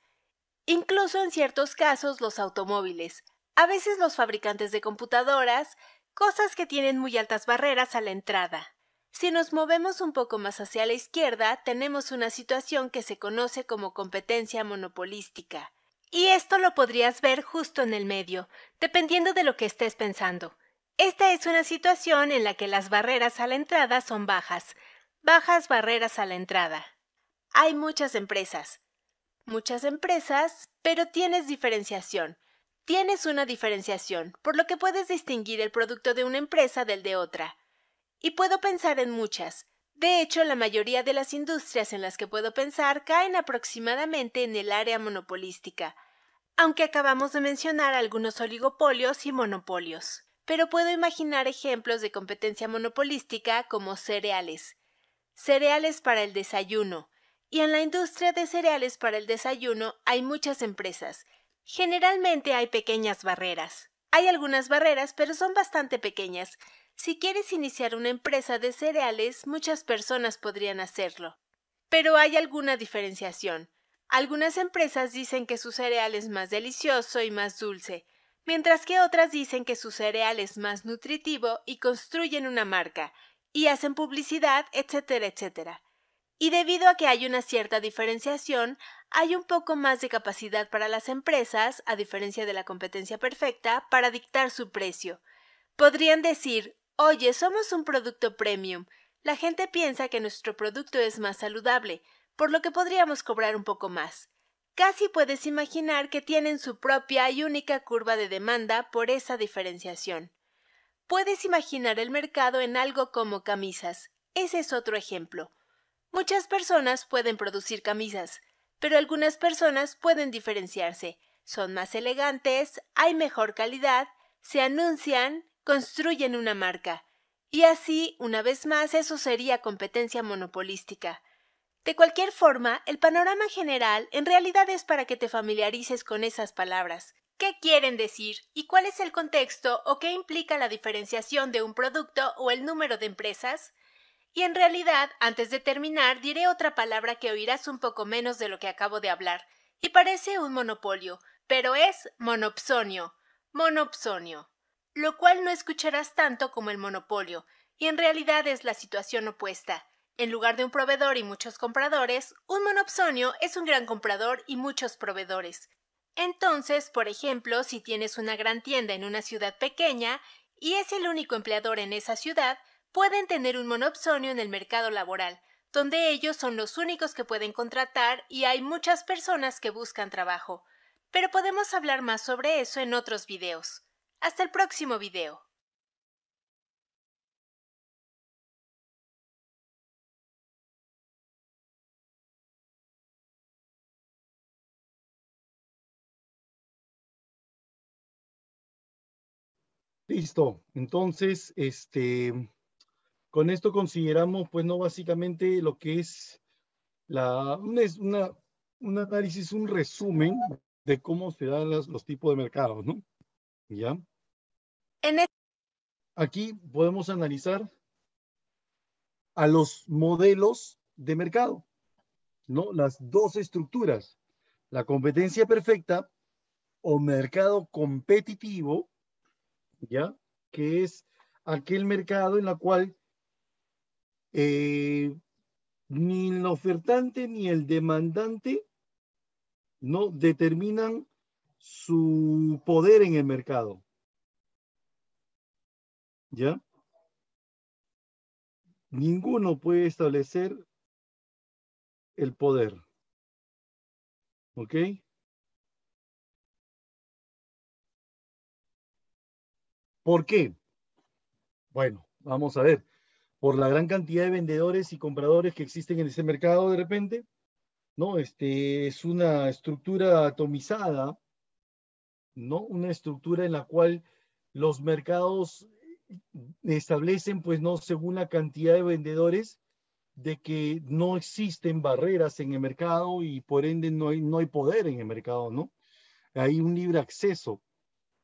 Incluso en ciertos casos los automóviles. A veces los fabricantes de computadoras cosas que tienen muy altas barreras a la entrada. Si nos movemos un poco más hacia la izquierda, tenemos una situación que se conoce como competencia monopolística. Y esto lo podrías ver justo en el medio, dependiendo de lo que estés pensando. Esta es una situación en la que las barreras a la entrada son bajas. Bajas barreras a la entrada. Hay muchas empresas. Muchas empresas, pero tienes diferenciación. Tienes una diferenciación, por lo que puedes distinguir el producto de una empresa del de otra. Y puedo pensar en muchas. De hecho, la mayoría de las industrias en las que puedo pensar caen aproximadamente en el área monopolística, aunque acabamos de mencionar algunos oligopolios y monopolios. Pero puedo imaginar ejemplos de competencia monopolística como cereales. Cereales para el desayuno. Y en la industria de cereales para el desayuno hay muchas empresas, Generalmente hay pequeñas barreras. Hay algunas barreras, pero son bastante pequeñas. Si quieres iniciar una empresa de cereales, muchas personas podrían hacerlo. Pero hay alguna diferenciación. Algunas empresas dicen que su cereal es más delicioso y más dulce, mientras que otras dicen que su cereal es más nutritivo y construyen una marca, y hacen publicidad, etcétera, etcétera. Y debido a que hay una cierta diferenciación, hay un poco más de capacidad para las empresas, a diferencia de la competencia perfecta, para dictar su precio. Podrían decir, oye, somos un producto premium. La gente piensa que nuestro producto es más saludable, por lo que podríamos cobrar un poco más. Casi puedes imaginar que tienen su propia y única curva de demanda por esa diferenciación. Puedes imaginar el mercado en algo como camisas. Ese es otro ejemplo. Muchas personas pueden producir camisas, pero algunas personas pueden diferenciarse. Son más elegantes, hay mejor calidad, se anuncian, construyen una marca. Y así, una vez más, eso sería competencia monopolística. De cualquier forma, el panorama general en realidad es para que te familiarices con esas palabras. ¿Qué quieren decir? ¿Y cuál es el contexto o qué implica la diferenciación de un producto o el número de empresas? Y en realidad, antes de terminar, diré otra palabra que oirás un poco menos de lo que acabo de hablar, y parece un monopolio, pero es monopsonio, monopsonio, lo cual no escucharás tanto como el monopolio, y en realidad es la situación opuesta. En lugar de un proveedor y muchos compradores, un monopsonio es un gran comprador y muchos proveedores. Entonces, por ejemplo, si tienes una gran tienda en una ciudad pequeña y es el único empleador en esa ciudad, pueden tener un monopsonio en el mercado laboral, donde ellos son los únicos que pueden contratar y hay muchas personas que buscan trabajo. Pero podemos hablar más sobre eso en otros videos. Hasta el próximo video. Listo. Entonces, este, con esto consideramos, pues, no básicamente lo que es la, una, un análisis, un resumen de cómo se dan los tipos de mercados, ¿no? ¿Ya? En Aquí podemos analizar a los modelos de mercado, ¿no? Las dos estructuras, la competencia perfecta o mercado competitivo, ¿ya? Que es aquel mercado en la cual eh, ni el ofertante ni el demandante no determinan su poder en el mercado. ¿Ya? Ninguno puede establecer el poder. ¿Ok? ¿Por qué? Bueno, vamos a ver por la gran cantidad de vendedores y compradores que existen en ese mercado de repente, ¿no? Este, es una estructura atomizada, ¿no? Una estructura en la cual los mercados establecen, pues, no según la cantidad de vendedores, de que no existen barreras en el mercado y por ende no hay, no hay poder en el mercado, ¿no? Hay un libre acceso.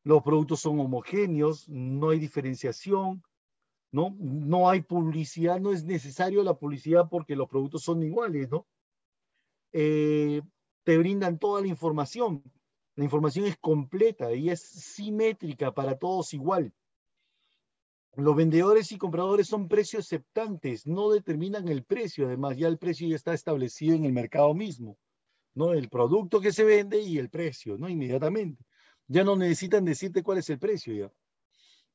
Los productos son homogéneos, no hay diferenciación, ¿no? No hay publicidad, no es necesario la publicidad porque los productos son iguales, ¿no? Eh, te brindan toda la información. La información es completa y es simétrica para todos igual. Los vendedores y compradores son precios aceptantes, no determinan el precio, además ya el precio ya está establecido en el mercado mismo, ¿no? El producto que se vende y el precio, ¿no? Inmediatamente. Ya no necesitan decirte cuál es el precio ya.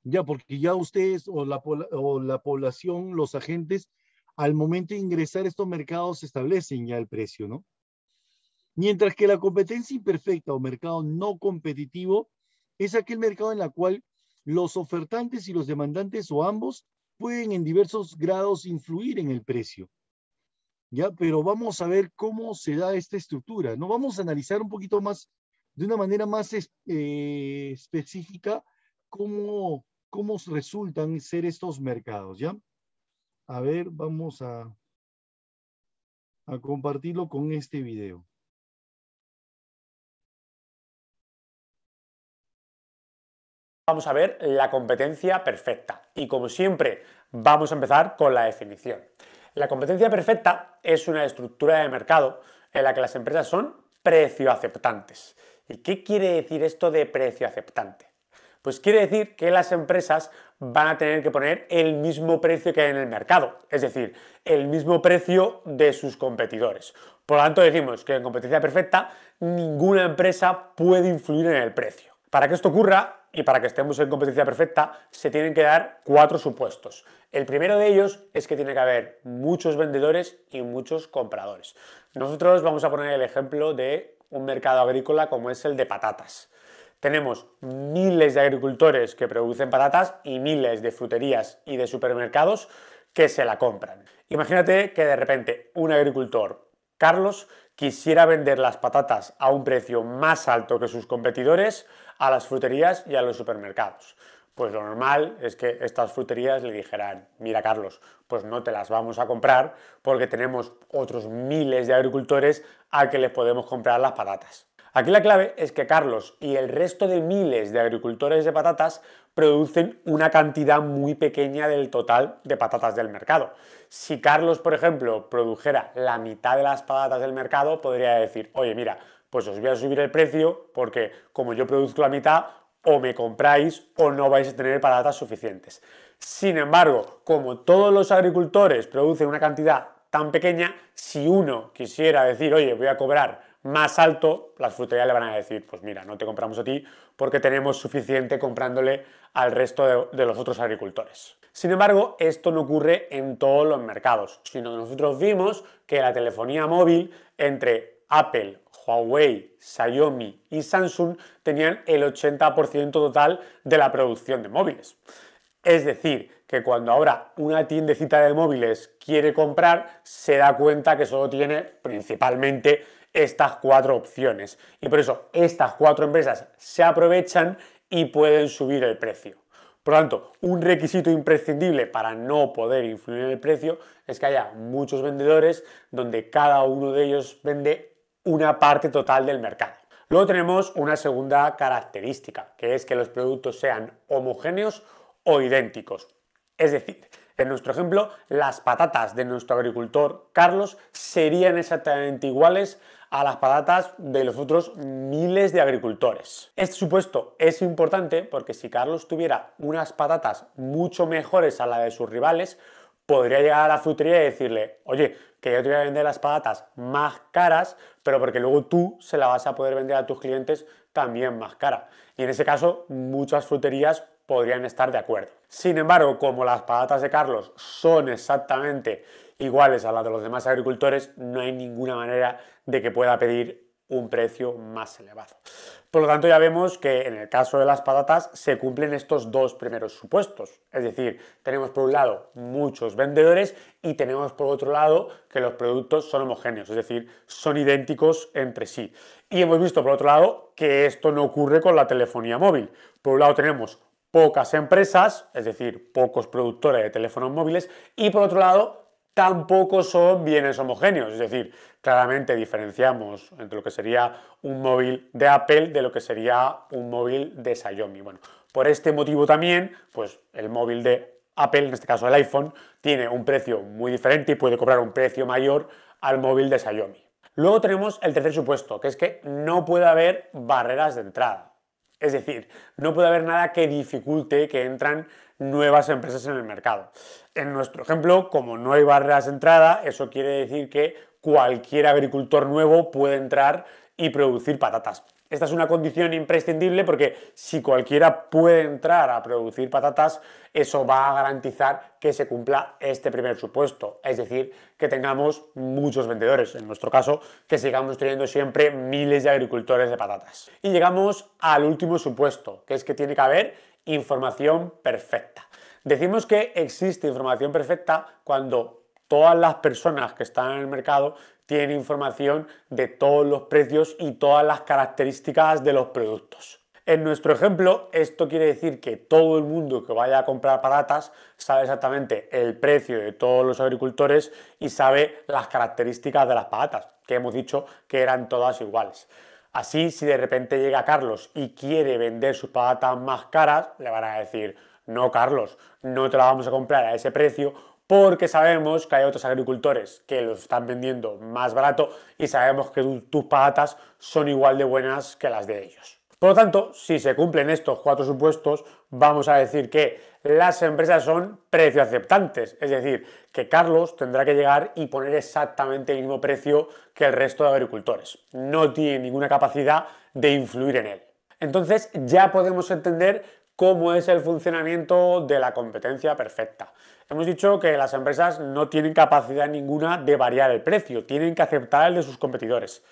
Ya, porque ya ustedes o la, o la población, los agentes, al momento de ingresar estos mercados establecen ya el precio, ¿no? Mientras que la competencia imperfecta o mercado no competitivo es aquel mercado en el cual los ofertantes y los demandantes o ambos pueden en diversos grados influir en el precio. ¿Ya? Pero vamos a ver cómo se da esta estructura. No vamos a analizar un poquito más, de una manera más eh, específica, cómo cómo resultan ser estos mercados, ¿ya? A ver, vamos a, a compartirlo con este video. Vamos a ver la competencia perfecta y como siempre vamos a empezar con la definición. La competencia perfecta es una estructura de mercado en la que las empresas son precio aceptantes. ¿Y qué quiere decir esto de precio aceptante? Pues quiere decir que las empresas van a tener que poner el mismo precio que hay en el mercado, es decir, el mismo precio de sus competidores. Por lo tanto, decimos que en competencia perfecta ninguna empresa puede influir en el precio. Para que esto ocurra, y para que estemos en competencia perfecta, se tienen que dar cuatro supuestos. El primero de ellos es que tiene que haber muchos vendedores y muchos compradores. Nosotros vamos a poner el ejemplo de un mercado agrícola como es el de patatas. Tenemos miles de agricultores que producen patatas y miles de fruterías y de supermercados que se la compran. Imagínate que de repente un agricultor, Carlos, quisiera vender las patatas a un precio más alto que sus competidores a las fruterías y a los supermercados. Pues lo normal es que estas fruterías le dijeran, mira Carlos, pues no te las vamos a comprar porque tenemos otros miles de agricultores a que les podemos comprar las patatas. Aquí la clave es que Carlos y el resto de miles de agricultores de patatas producen una cantidad muy pequeña del total de patatas del mercado. Si Carlos, por ejemplo, produjera la mitad de las patatas del mercado, podría decir, oye, mira, pues os voy a subir el precio porque como yo produzco la mitad, o me compráis o no vais a tener patatas suficientes. Sin embargo, como todos los agricultores producen una cantidad tan pequeña, si uno quisiera decir, oye, voy a cobrar más alto, las fruterías le van a decir, pues mira, no te compramos a ti porque tenemos suficiente comprándole al resto de, los otros agricultores. Sin embargo, esto no ocurre en todos los mercados, sino que nosotros vimos que la telefonía móvil entre Apple, Huawei, Xiaomi y Samsung tenían el 80% total de la producción de móviles. Es decir, que cuando ahora una tiendecita de móviles quiere comprar, se da cuenta que solo tiene principalmente estas cuatro opciones. Y por eso estas cuatro empresas se aprovechan y pueden subir el precio. Por lo tanto, un requisito imprescindible para no poder influir en el precio es que haya muchos vendedores donde cada uno de ellos vende una parte total del mercado. Luego tenemos una segunda característica, que es que los productos sean homogéneos o idénticos. Es decir, en nuestro ejemplo, las patatas de nuestro agricultor Carlos serían exactamente iguales a las patatas de los otros miles de agricultores. Este supuesto es importante porque si Carlos tuviera unas patatas mucho mejores a las de sus rivales, podría llegar a la frutería y decirle, oye, que yo te voy a vender las patatas más caras, pero porque luego tú se las vas a poder vender a tus clientes también más cara. Y en ese caso, muchas fruterías podrían estar de acuerdo. Sin embargo, como las patatas de Carlos son exactamente iguales a las de los demás agricultores, no hay ninguna manera de que pueda pedir un precio más elevado. Por lo tanto, ya vemos que en el caso de las patatas se cumplen estos dos primeros supuestos. Es decir, tenemos por un lado muchos vendedores y tenemos por otro lado que los productos son homogéneos, es decir, son idénticos entre sí. Y hemos visto por otro lado que esto no ocurre con la telefonía móvil. Por un lado tenemos pocas empresas, es decir, pocos productores de teléfonos móviles, y por otro lado tampoco son bienes homogéneos. Es decir, claramente diferenciamos entre lo que sería un móvil de Apple de lo que sería un móvil de Xiaomi. Bueno, por este motivo también, pues el móvil de Apple, en este caso el iPhone, tiene un precio muy diferente y puede cobrar un precio mayor al móvil de Xiaomi. Luego tenemos el tercer supuesto, que es que no puede haber barreras de entrada. Es decir, no puede haber nada que dificulte que entran nuevas empresas en el mercado. En nuestro ejemplo, como no hay barreras de entrada, eso quiere decir que cualquier agricultor nuevo puede entrar y producir patatas. Esta es una condición imprescindible porque si cualquiera puede entrar a producir patatas, eso va a garantizar que se cumpla este primer supuesto, es decir, que tengamos muchos vendedores, en nuestro caso, que sigamos teniendo siempre miles de agricultores de patatas. Y llegamos al último supuesto, que es que tiene que haber información perfecta. Decimos que existe información perfecta cuando todas las personas que están en el mercado tienen información de todos los precios y todas las características de los productos. En nuestro ejemplo, esto quiere decir que todo el mundo que vaya a comprar patatas sabe exactamente el precio de todos los agricultores y sabe las características de las patatas, que hemos dicho que eran todas iguales. Así, si de repente llega Carlos y quiere vender sus patatas más caras, le van a decir, no Carlos, no te la vamos a comprar a ese precio porque sabemos que hay otros agricultores que los están vendiendo más barato y sabemos que tus patatas son igual de buenas que las de ellos. Por lo tanto, si se cumplen estos cuatro supuestos, vamos a decir que las empresas son precio aceptantes. Es decir, que Carlos tendrá que llegar y poner exactamente el mismo precio que el resto de agricultores. No tiene ninguna capacidad de influir en él. Entonces ya podemos entender cómo es el funcionamiento de la competencia perfecta. Hemos dicho que las empresas no tienen capacidad ninguna de variar el precio, tienen que aceptar el de sus competidores.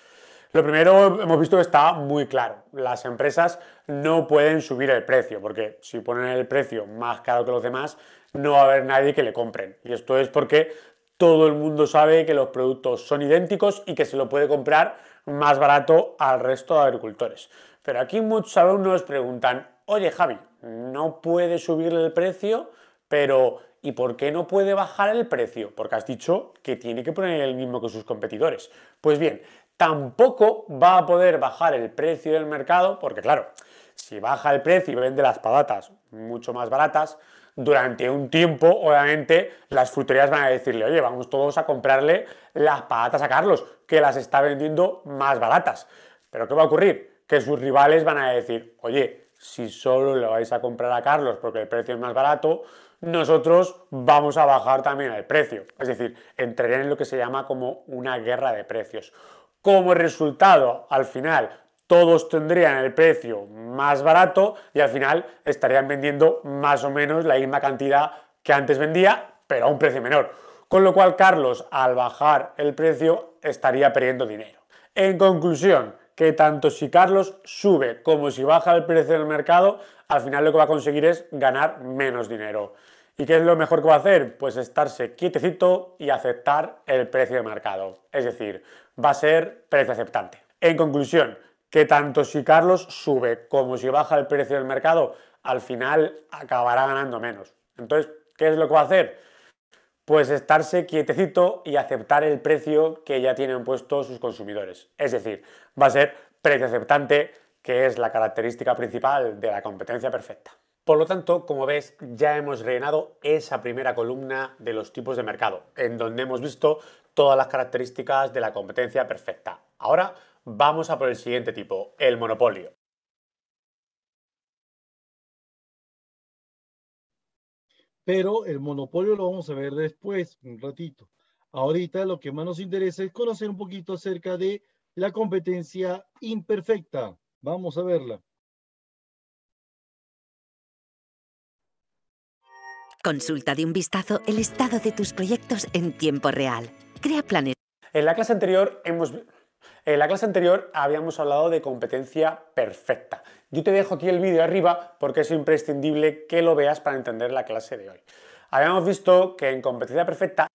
Lo primero, hemos visto que está muy claro. Las empresas no pueden subir el precio, porque si ponen el precio más caro que los demás, no va a haber nadie que le compren. Y esto es porque todo el mundo sabe que los productos son idénticos y que se lo puede comprar más barato al resto de agricultores. Pero aquí muchos alumnos preguntan, oye Javi, no puede subir el precio, pero ¿y por qué no puede bajar el precio? Porque has dicho que tiene que poner el mismo que sus competidores. Pues bien, tampoco va a poder bajar el precio del mercado, porque claro, si baja el precio y vende las patatas mucho más baratas, durante un tiempo, obviamente, las fruterías van a decirle, oye, vamos todos a comprarle las patatas a Carlos, que las está vendiendo más baratas. Pero ¿qué va a ocurrir? Que sus rivales van a decir, oye, si solo le vais a comprar a Carlos porque el precio es más barato, nosotros vamos a bajar también el precio. Es decir, entrarían en lo que se llama como una guerra de precios. Como resultado, al final, todos tendrían el precio más barato y al final estarían vendiendo más o menos la misma cantidad que antes vendía, pero a un precio menor. Con lo cual, Carlos, al bajar el precio, estaría perdiendo dinero. En conclusión, que tanto si Carlos sube como si baja el precio del mercado, al final lo que va a conseguir es ganar menos dinero. ¿Y qué es lo mejor que va a hacer? Pues estarse quietecito y aceptar el precio de mercado. Es decir, va a ser precio aceptante. En conclusión, que tanto si Carlos sube como si baja el precio del mercado, al final acabará ganando menos. Entonces, ¿qué es lo que va a hacer? Pues estarse quietecito y aceptar el precio que ya tienen puesto sus consumidores. Es decir, va a ser precio aceptante, que es la característica principal de la competencia perfecta. Por lo tanto, como ves, ya hemos rellenado esa primera columna de los tipos de mercado, en donde hemos visto todas las características de la competencia perfecta. Ahora vamos a por el siguiente tipo, el monopolio. Pero el monopolio lo vamos a ver después, un ratito. Ahorita lo que más nos interesa es conocer un poquito acerca de la competencia imperfecta. Vamos a verla. Consulta de un vistazo el estado de tus proyectos en tiempo real. Crea planes. En la clase anterior hemos... En la clase anterior habíamos hablado de competencia perfecta. Yo te dejo aquí el vídeo arriba porque es imprescindible que lo veas para entender la clase de hoy. Habíamos visto que en competencia perfecta,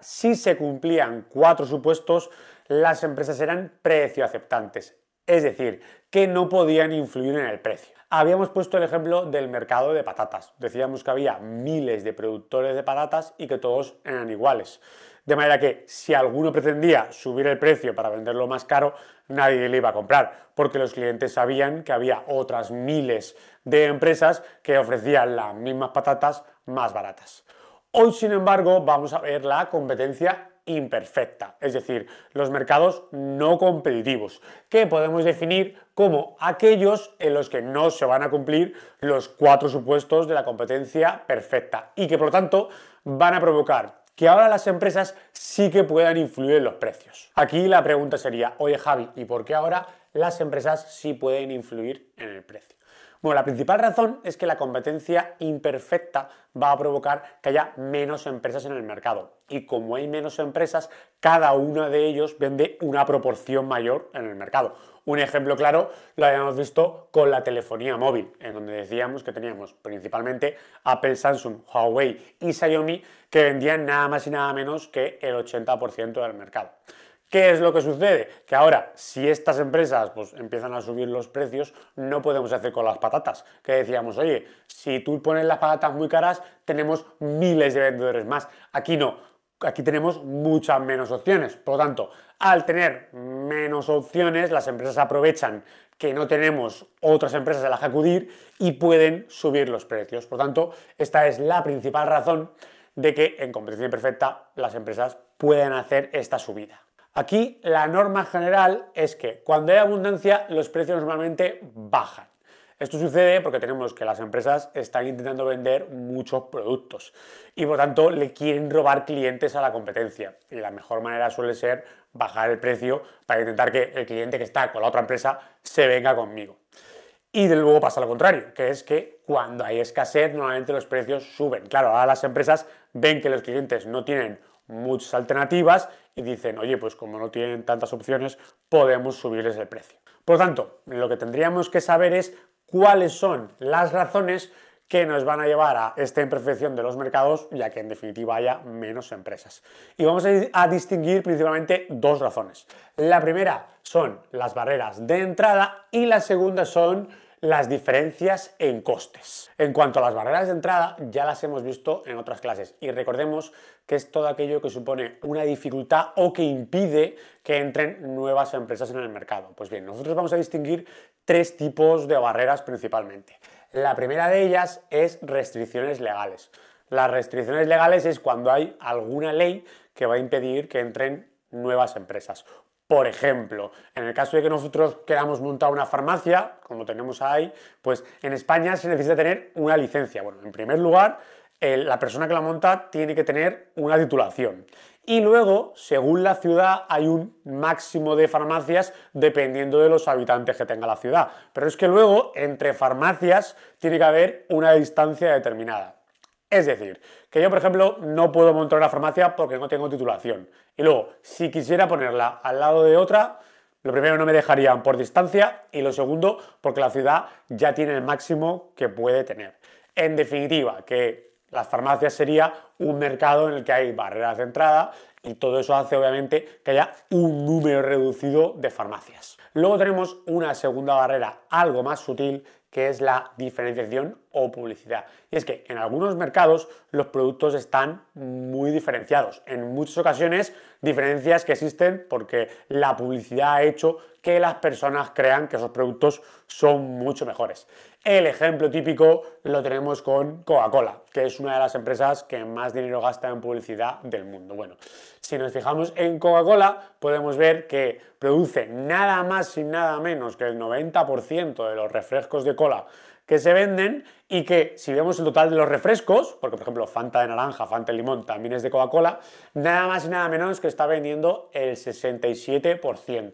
si se cumplían cuatro supuestos, las empresas eran precio aceptantes, es decir, que no podían influir en el precio. Habíamos puesto el ejemplo del mercado de patatas. Decíamos que había miles de productores de patatas y que todos eran iguales. De manera que si alguno pretendía subir el precio para venderlo más caro, nadie le iba a comprar, porque los clientes sabían que había otras miles de empresas que ofrecían las mismas patatas más baratas. Hoy, sin embargo, vamos a ver la competencia imperfecta, es decir, los mercados no competitivos, que podemos definir como aquellos en los que no se van a cumplir los cuatro supuestos de la competencia perfecta y que por lo tanto van a provocar que ahora las empresas sí que puedan influir en los precios. Aquí la pregunta sería, oye Javi, ¿y por qué ahora las empresas sí pueden influir en el precio? Bueno, la principal razón es que la competencia imperfecta va a provocar que haya menos empresas en el mercado. Y como hay menos empresas, cada una de ellos vende una proporción mayor en el mercado. Un ejemplo claro lo habíamos visto con la telefonía móvil, en donde decíamos que teníamos principalmente Apple, Samsung, Huawei y Xiaomi que vendían nada más y nada menos que el 80% del mercado. ¿Qué es lo que sucede? Que ahora, si estas empresas pues, empiezan a subir los precios, no podemos hacer con las patatas. Que decíamos, oye, si tú pones las patatas muy caras, tenemos miles de vendedores más. Aquí no. Aquí tenemos muchas menos opciones. Por lo tanto, al tener menos opciones, las empresas aprovechan que no tenemos otras empresas a las que acudir y pueden subir los precios. Por lo tanto, esta es la principal razón de que en competencia imperfecta las empresas pueden hacer esta subida. Aquí la norma general es que cuando hay abundancia los precios normalmente bajan. Esto sucede porque tenemos que las empresas están intentando vender muchos productos y por tanto le quieren robar clientes a la competencia. Y la mejor manera suele ser bajar el precio para intentar que el cliente que está con la otra empresa se venga conmigo. Y de luego pasa lo contrario, que es que cuando hay escasez normalmente los precios suben. Claro, ahora las empresas ven que los clientes no tienen muchas alternativas y dicen, oye, pues como no tienen tantas opciones, podemos subirles el precio. Por lo tanto, lo que tendríamos que saber es cuáles son las razones que nos van a llevar a esta imperfección de los mercados, ya que en definitiva haya menos empresas. Y vamos a, a distinguir principalmente dos razones. La primera son las barreras de entrada y la segunda son las diferencias en costes. En cuanto a las barreras de entrada, ya las hemos visto en otras clases y recordemos que es todo aquello que supone una dificultad o que impide que entren nuevas empresas en el mercado. Pues bien, nosotros vamos a distinguir tres tipos de barreras principalmente. La primera de ellas es restricciones legales. Las restricciones legales es cuando hay alguna ley que va a impedir que entren nuevas empresas. Por ejemplo, en el caso de que nosotros queramos montar una farmacia, como tenemos ahí, pues en España se necesita tener una licencia. Bueno, en primer lugar, la persona que la monta tiene que tener una titulación. Y luego, según la ciudad, hay un máximo de farmacias dependiendo de los habitantes que tenga la ciudad. Pero es que luego, entre farmacias, tiene que haber una distancia determinada. Es decir, que yo, por ejemplo, no puedo montar una farmacia porque no tengo titulación. Y luego, si quisiera ponerla al lado de otra, lo primero no me dejarían por distancia y lo segundo porque la ciudad ya tiene el máximo que puede tener. En definitiva, que las farmacias sería un mercado en el que hay barreras de entrada y todo eso hace obviamente que haya un número reducido de farmacias. Luego tenemos una segunda barrera algo más sutil que es la diferenciación o publicidad. Y es que en algunos mercados los productos están muy diferenciados. En muchas ocasiones diferencias que existen porque la publicidad ha hecho que las personas crean que esos productos son mucho mejores. El ejemplo típico lo tenemos con Coca-Cola, que es una de las empresas que más dinero gasta en publicidad del mundo. Bueno, si nos fijamos en Coca-Cola, podemos ver que produce nada más y nada menos que el 90% de los refrescos de cola que se venden y que si vemos el total de los refrescos, porque por ejemplo Fanta de naranja, Fanta de limón también es de Coca-Cola, nada más y nada menos que está vendiendo el 67%.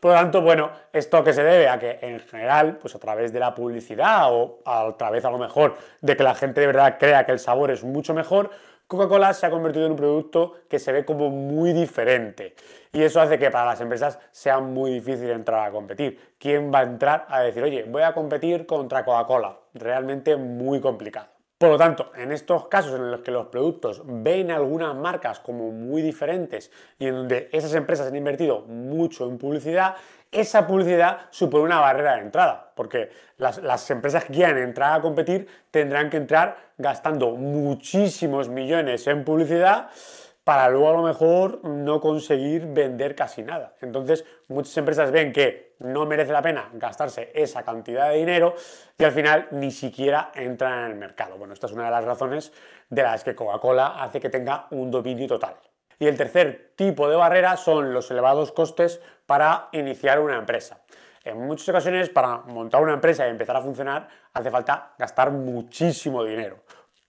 Por lo tanto, bueno, esto que se debe a que en general, pues a través de la publicidad o a través a lo mejor de que la gente de verdad crea que el sabor es mucho mejor, Coca-Cola se ha convertido en un producto que se ve como muy diferente y eso hace que para las empresas sea muy difícil entrar a competir. ¿Quién va a entrar a decir, oye, voy a competir contra Coca-Cola? Realmente muy complicado. Por lo tanto, en estos casos en los que los productos ven algunas marcas como muy diferentes y en donde esas empresas han invertido mucho en publicidad, esa publicidad supone una barrera de entrada, porque las, empresas que quieran entrar a competir tendrán que entrar gastando muchísimos millones en publicidad para luego a lo mejor no conseguir vender casi nada. Entonces muchas empresas ven que no merece la pena gastarse esa cantidad de dinero y al final ni siquiera entran en el mercado. Bueno, esta es una de las razones de las que Coca-Cola hace que tenga un dominio total. Y el tercer tipo de barrera son los elevados costes para iniciar una empresa. En muchas ocasiones, para montar una empresa y empezar a funcionar, hace falta gastar muchísimo dinero.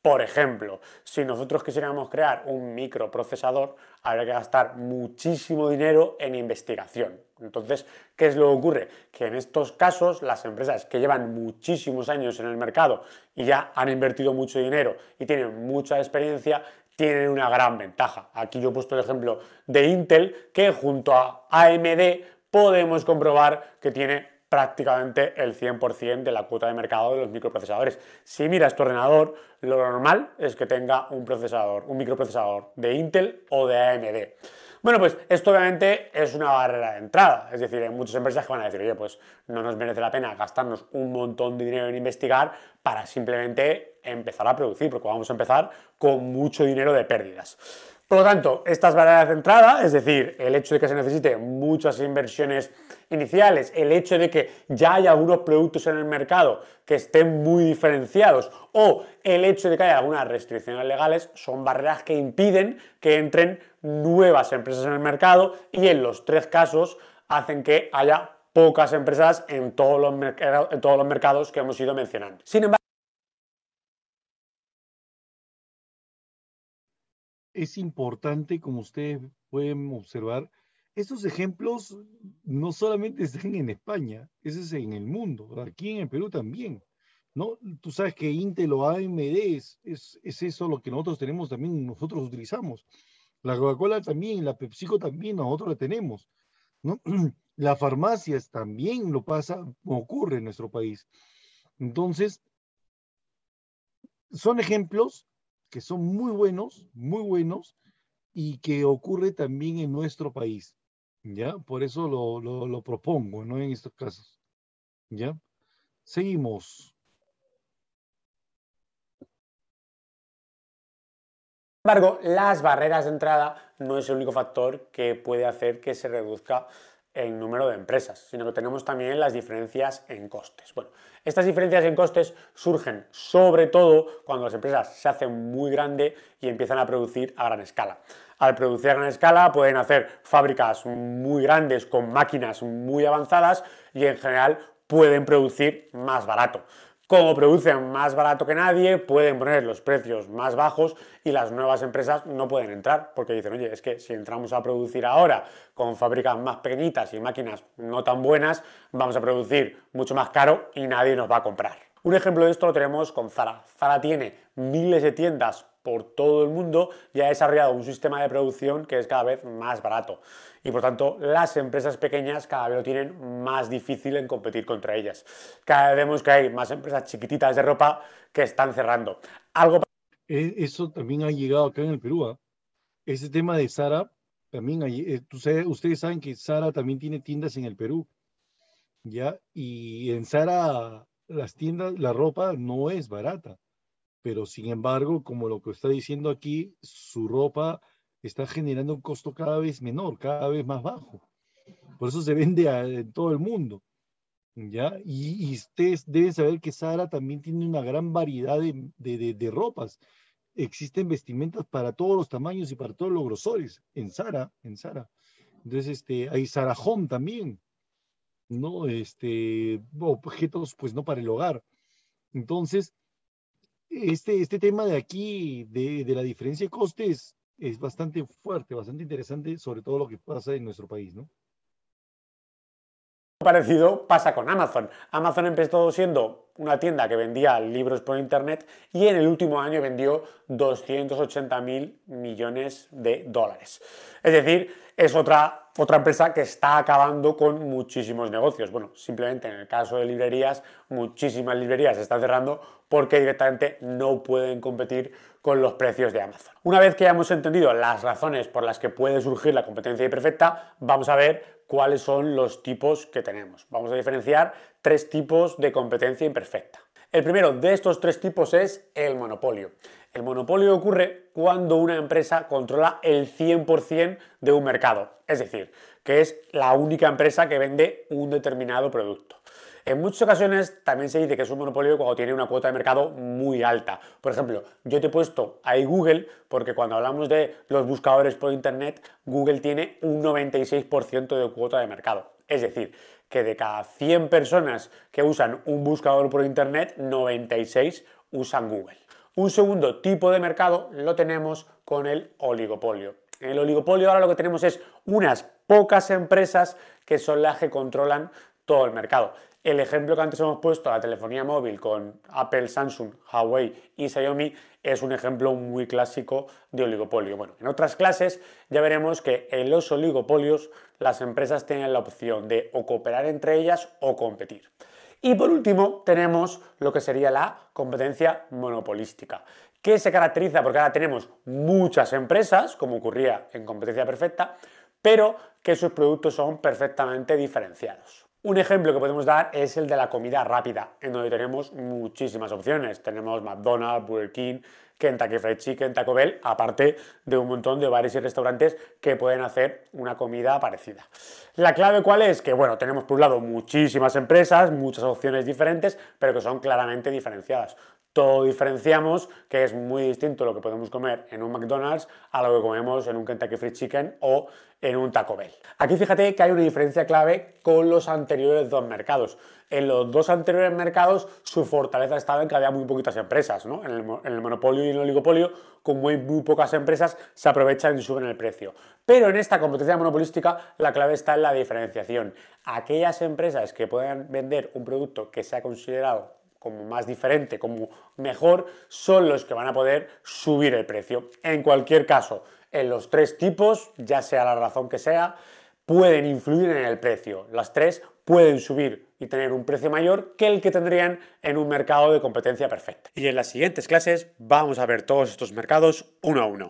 Por ejemplo, si nosotros quisiéramos crear un microprocesador, habría que gastar muchísimo dinero en investigación. Entonces, ¿qué es lo que ocurre? Que en estos casos las empresas que llevan muchísimos años en el mercado y ya han invertido mucho dinero y tienen mucha experiencia, tienen una gran ventaja. Aquí yo he puesto el ejemplo de Intel, que junto a AMD podemos comprobar que tiene prácticamente el 100% de la cuota de mercado de los microprocesadores. Si miras tu ordenador, lo normal es que tenga un procesador, un microprocesador de Intel o de AMD. Bueno, pues esto obviamente es una barrera de entrada, es decir, hay muchas empresas que van a decir, oye, pues no nos merece la pena gastarnos un montón de dinero en investigar para simplemente empezar a producir, porque vamos a empezar con mucho dinero de pérdidas. Por lo tanto, estas barreras de entrada, es decir, el hecho de que se necesiten muchas inversiones iniciales, el hecho de que ya haya algunos productos en el mercado que estén muy diferenciados o el hecho de que haya algunas restricciones legales son barreras que impiden que entren nuevas empresas en el mercado y en los tres casos hacen que haya pocas empresas en todos los, en todos los mercados que hemos ido mencionando. Sin embargo, es importante, como ustedes pueden observar, estos ejemplos no solamente están en España, ese es en el mundo, aquí en el Perú también. ¿no? Tú sabes que Intel o AMD es, es, eso lo que nosotros tenemos también, nosotros utilizamos. La Coca-Cola también, la PepsiCo también, nosotros la tenemos. ¿no? Las farmacias también lo pasa, ocurre en nuestro país. Entonces, son ejemplos que son muy buenos, muy buenos, y que ocurre también en nuestro país. ¿ya? Por eso lo, lo, propongo, ¿no? En estos casos, ¿ya? Seguimos. Sin embargo, las barreras de entrada no es el único factor que puede hacer que se reduzca en número de empresas, sino que tenemos también las diferencias en costes. Bueno, estas diferencias en costes surgen sobre todo cuando las empresas se hacen muy grande y empiezan a producir a gran escala. Al producir a gran escala pueden hacer fábricas muy grandes con máquinas muy avanzadas y en general pueden producir más barato. Como producen más barato que nadie, pueden poner los precios más bajos y las nuevas empresas no pueden entrar porque dicen, oye, es que si entramos a producir ahora con fábricas más pequeñitas y máquinas no tan buenas, vamos a producir mucho más caro y nadie nos va a comprar. Un ejemplo de esto lo tenemos con Zara. Zara tiene miles de tiendas por todo el mundo ya ha desarrollado un sistema de producción que es cada vez más barato. Y por tanto, las empresas pequeñas cada vez lo tienen más difícil en competir contra ellas. Cada vez vemos que hay más empresas chiquititas de ropa que están cerrando. Algo e, Eso también ha llegado acá en el Perú. ¿ah? Ese tema de Sara, también hay, eh, ustedes saben que Sara también tiene tiendas en el Perú. ¿ya? Y en Sara las tiendas, la ropa no es barata pero sin embargo, como lo que está diciendo aquí, su ropa está generando un costo cada vez menor, cada vez más bajo. Por eso se vende en todo el mundo. ¿ya? Y, ustedes deben saber que Sara también tiene una gran variedad de, ropas. Existen vestimentas para todos los tamaños y para todos los grosores en Sara, en Sara. Entonces, este, hay Sara Home también, ¿no? Este, objetos, pues, no para el hogar. Entonces, este, este tema de aquí, de, de la diferencia de costes, es bastante fuerte, bastante interesante, sobre todo lo que pasa en nuestro país, ¿no? Parecido pasa con Amazon. Amazon empezó siendo una tienda que vendía libros por internet y en el último año vendió 280 mil millones de dólares. Es decir, es otra, otra empresa que está acabando con muchísimos negocios. Bueno, simplemente en el caso de librerías, muchísimas librerías se están cerrando porque directamente no pueden competir con los precios de Amazon. Una vez que hayamos entendido las razones por las que puede surgir la competencia imperfecta, vamos a ver cuáles son los tipos que tenemos. Vamos a diferenciar tres tipos de competencia imperfecta. El primero de estos tres tipos es el monopolio. El monopolio ocurre cuando una empresa controla el 100% de un mercado, es decir, que es la única empresa que vende un determinado producto. En muchas ocasiones también se dice que es un monopolio cuando tiene una cuota de mercado muy alta. Por ejemplo, yo te he puesto ahí Google porque cuando hablamos de los buscadores por Internet, Google tiene un 96% de cuota de mercado. Es decir, que de cada 100 personas que usan un buscador por Internet, 96 usan Google. Un segundo tipo de mercado lo tenemos con el oligopolio. En el oligopolio ahora lo que tenemos es unas pocas empresas que son las que controlan todo el mercado. El ejemplo que antes hemos puesto, la telefonía móvil con Apple, Samsung, Huawei y Xiaomi, es un ejemplo muy clásico de oligopolio. Bueno, en otras clases ya veremos que en los oligopolios las empresas tienen la opción de o cooperar entre ellas o competir. Y por último tenemos lo que sería la competencia monopolística, que se caracteriza porque ahora tenemos muchas empresas, como ocurría en competencia perfecta, pero que sus productos son perfectamente diferenciados. Un ejemplo que podemos dar es el de la comida rápida, en donde tenemos muchísimas opciones. Tenemos McDonald's, Burger King, Kentucky Fried Chicken, Taco Bell, aparte de un montón de bares y restaurantes que pueden hacer una comida parecida. La clave cuál es? Que bueno, tenemos por un lado muchísimas empresas, muchas opciones diferentes, pero que son claramente diferenciadas diferenciamos que es muy distinto lo que podemos comer en un McDonald's a lo que comemos en un Kentucky Fried Chicken o en un Taco Bell. Aquí fíjate que hay una diferencia clave con los anteriores dos mercados. En los dos anteriores mercados su fortaleza estaba en que había muy poquitas empresas, En el, monopolio y en el oligopolio, con muy, muy pocas empresas se aprovechan y suben el precio. Pero en esta competencia monopolística la clave está en la diferenciación. Aquellas empresas que puedan vender un producto que sea considerado como más diferente, como mejor, son los que van a poder subir el precio. En cualquier caso, en los tres tipos, ya sea la razón que sea, pueden influir en el precio. Las tres pueden subir y tener un precio mayor que el que tendrían en un mercado de competencia perfecta. Y en las siguientes clases vamos a ver todos estos mercados uno a uno.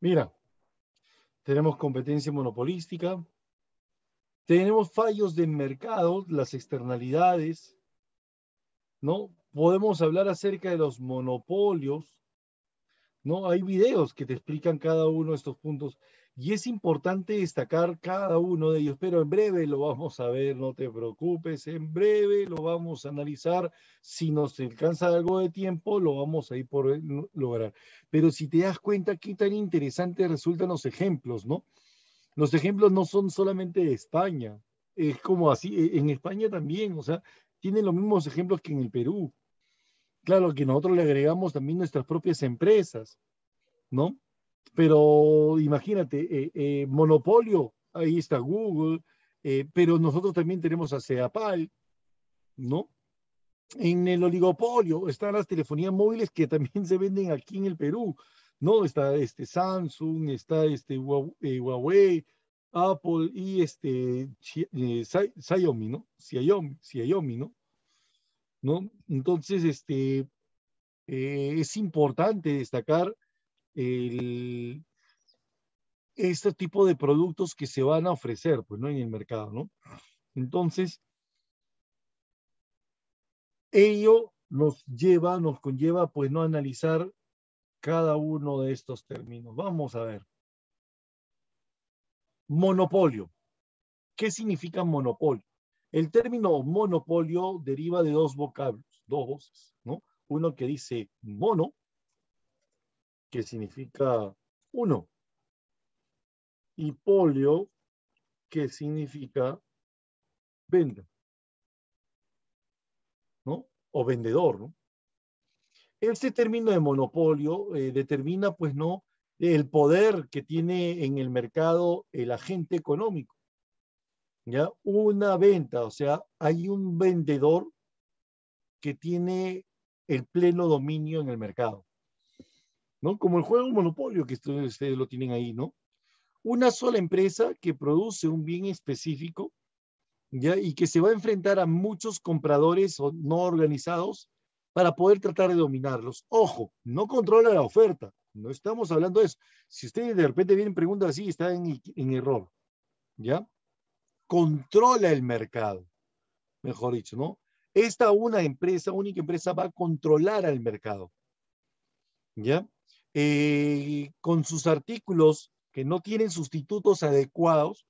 Mira, tenemos competencia monopolística, tenemos fallos de mercado, las externalidades, ¿no? Podemos hablar acerca de los monopolios, ¿no? Hay videos que te explican cada uno de estos puntos y es importante destacar cada uno de ellos, pero en breve lo vamos a ver, no te preocupes, en breve lo vamos a analizar. Si nos alcanza algo de tiempo, lo vamos a ir por lograr. Pero si te das cuenta, qué tan interesantes resultan los ejemplos, ¿no? Los ejemplos no son solamente de España, es como así, e, en España también, o sea, tienen los mismos ejemplos que en el Perú. Claro que nosotros le agregamos también nuestras propias empresas, ¿no? pero imagínate, eh, eh, monopolio, ahí está Google, eh, pero nosotros también tenemos a Seapal, ¿no? En el oligopolio están las telefonías móviles que también se venden aquí en el Perú, ¿no? Está este Samsung, está este Huawei, Apple y este Xiaomi, ¿no? Xiaomi, Xiaomi, ¿no? ¿No? Entonces, este, es importante destacar este tipo de productos que se van a ofrecer, pues, ¿no? En el mercado, ¿no? Entonces, ello nos lleva, nos conlleva, pues, no analizar cada uno de estos términos. Vamos a ver. Monopolio. ¿Qué significa monopolio? El término monopolio deriva de dos vocablos, dos voces, ¿no? Uno que dice mono que significa uno, y polio, que significa venda, ¿no? O vendedor, ¿no? Este término de monopolio eh, determina, pues, ¿no? El poder que tiene en el mercado el agente económico. ¿Ya? Una venta, o sea, hay un vendedor que tiene el pleno dominio en el mercado. ¿no? Como el juego monopolio que ustedes lo tienen ahí, ¿no? Una sola empresa que produce un bien específico ¿ya? y que se va a enfrentar a muchos compradores no organizados para poder tratar de dominarlos. Ojo, no controla la oferta. No estamos hablando de eso. Si ustedes de repente vienen preguntas así, están en, en error. ¿Ya? Controla el mercado, mejor dicho, ¿no? Esta una empresa, única empresa, va a controlar al mercado. ¿Ya? Eh, con sus artículos que no tienen sustitutos adecuados,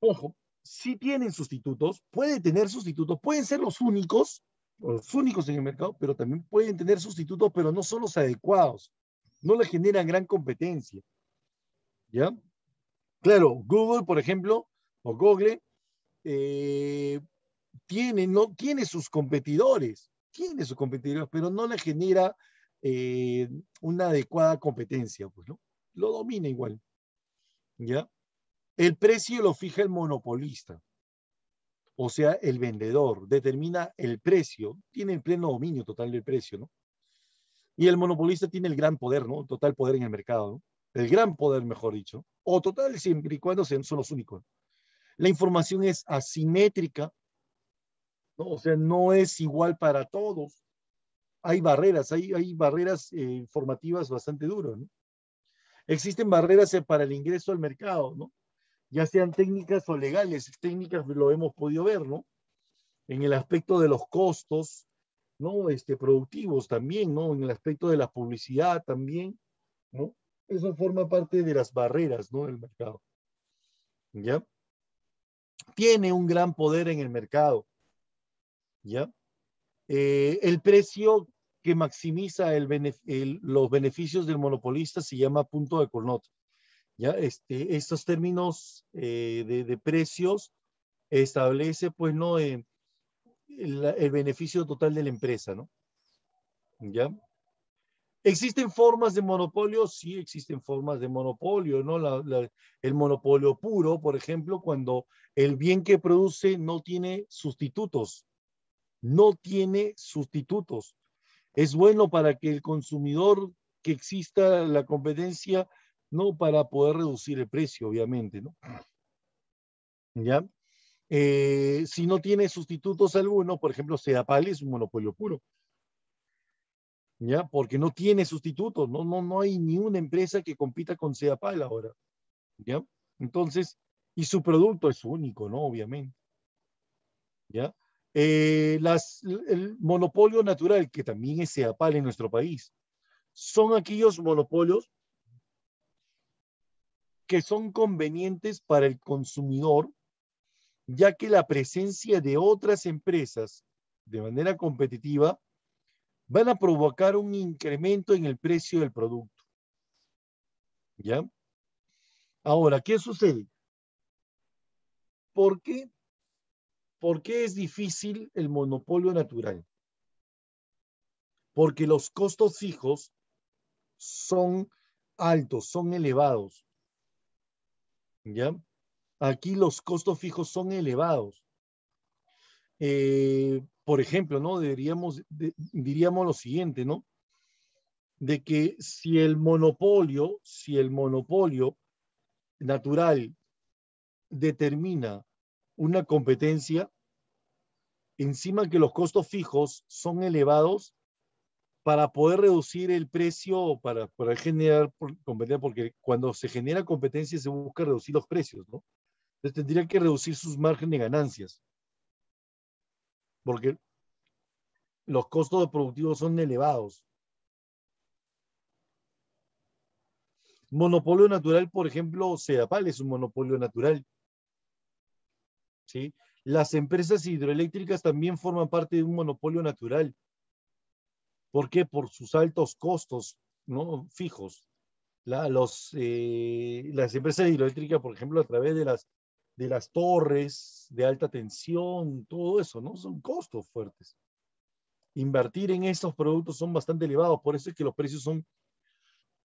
ojo, sí tienen sustitutos, pueden tener sustitutos, pueden ser los únicos, los únicos en el mercado, pero también pueden tener sustitutos, pero no son los adecuados, no le generan gran competencia. ¿Ya? Claro, Google, por ejemplo, o Google, eh, tiene, no, tiene sus competidores, tiene sus competidores, pero no le genera eh, una adecuada competencia, pues, ¿no? Lo domina igual. ¿Ya? El precio lo fija el monopolista, o sea, el vendedor, determina el precio, tiene el pleno dominio total del precio, ¿no? Y el monopolista tiene el gran poder, ¿no? Total poder en el mercado, El gran poder, mejor dicho. O total siempre y cuando sean, son los únicos. La información es asimétrica, ¿no? O sea, no es igual para todos hay barreras, hay, barreras eh, informativas bastante duras. ¿no? Existen barreras eh, para el ingreso al mercado, ¿no? ya sean técnicas o legales, técnicas lo hemos podido ver, ¿no? En el aspecto de los costos, ¿no? Este, productivos también, ¿no? En el aspecto de la publicidad también, ¿no? Eso forma parte de las barreras, ¿no? Del mercado. ¿Ya? Tiene un gran poder en el mercado, ¿ya? Eh, el precio que maximiza los beneficios del monopolista se llama punto de Cournot. Ya este, estos términos eh, de, precios establece pues no eh, el, beneficio total de la empresa, ¿no? ¿Ya? ¿Existen formas de monopolio? Sí, existen formas de monopolio, ¿no? el monopolio puro, por ejemplo, cuando el bien que produce no tiene sustitutos, no tiene sustitutos. Es bueno para que el consumidor que exista la competencia, ¿no? Para poder reducir el precio, obviamente, ¿no? ¿Ya? Eh, si no tiene sustitutos alguno, por ejemplo, seapal es un monopolio puro. ¿Ya? Porque no tiene sustitutos, ¿no? No, no hay ni una empresa que compita con Sedapal ahora. ¿Ya? Entonces, y su producto es único, ¿no? Obviamente. ¿Ya? Eh, las, el monopolio natural, que también es seapal en nuestro país, son aquellos monopolios que son convenientes para el consumidor, ya que la presencia de otras empresas de manera competitiva van a provocar un incremento en el precio del producto. ¿Ya? Ahora, ¿qué sucede? ¿Por qué sucede porque ¿Por qué es difícil el monopolio natural? Porque los costos fijos son altos, son elevados. ¿Ya? Aquí los costos fijos son elevados. Eh, por ejemplo, ¿no? diríamos lo siguiente, ¿no? De que si el monopolio, si el monopolio natural determina una competencia, encima que los costos fijos son elevados para poder reducir el precio, para, para generar competencia, porque cuando se genera competencia se busca reducir los precios, ¿no? Entonces tendría que reducir sus márgenes de ganancias, porque los costos productivos son elevados. Monopolio natural, por ejemplo, Sedapal es un monopolio natural. Las empresas hidroeléctricas también forman parte de un monopolio natural. ¿Por qué? Por sus altos costos ¿no? fijos. Eh, las empresas hidroeléctricas, por ejemplo, a través de las, torres de alta tensión, todo eso, ¿no? Son costos fuertes. Invertir en estos productos son bastante elevados, por eso es que los precios son,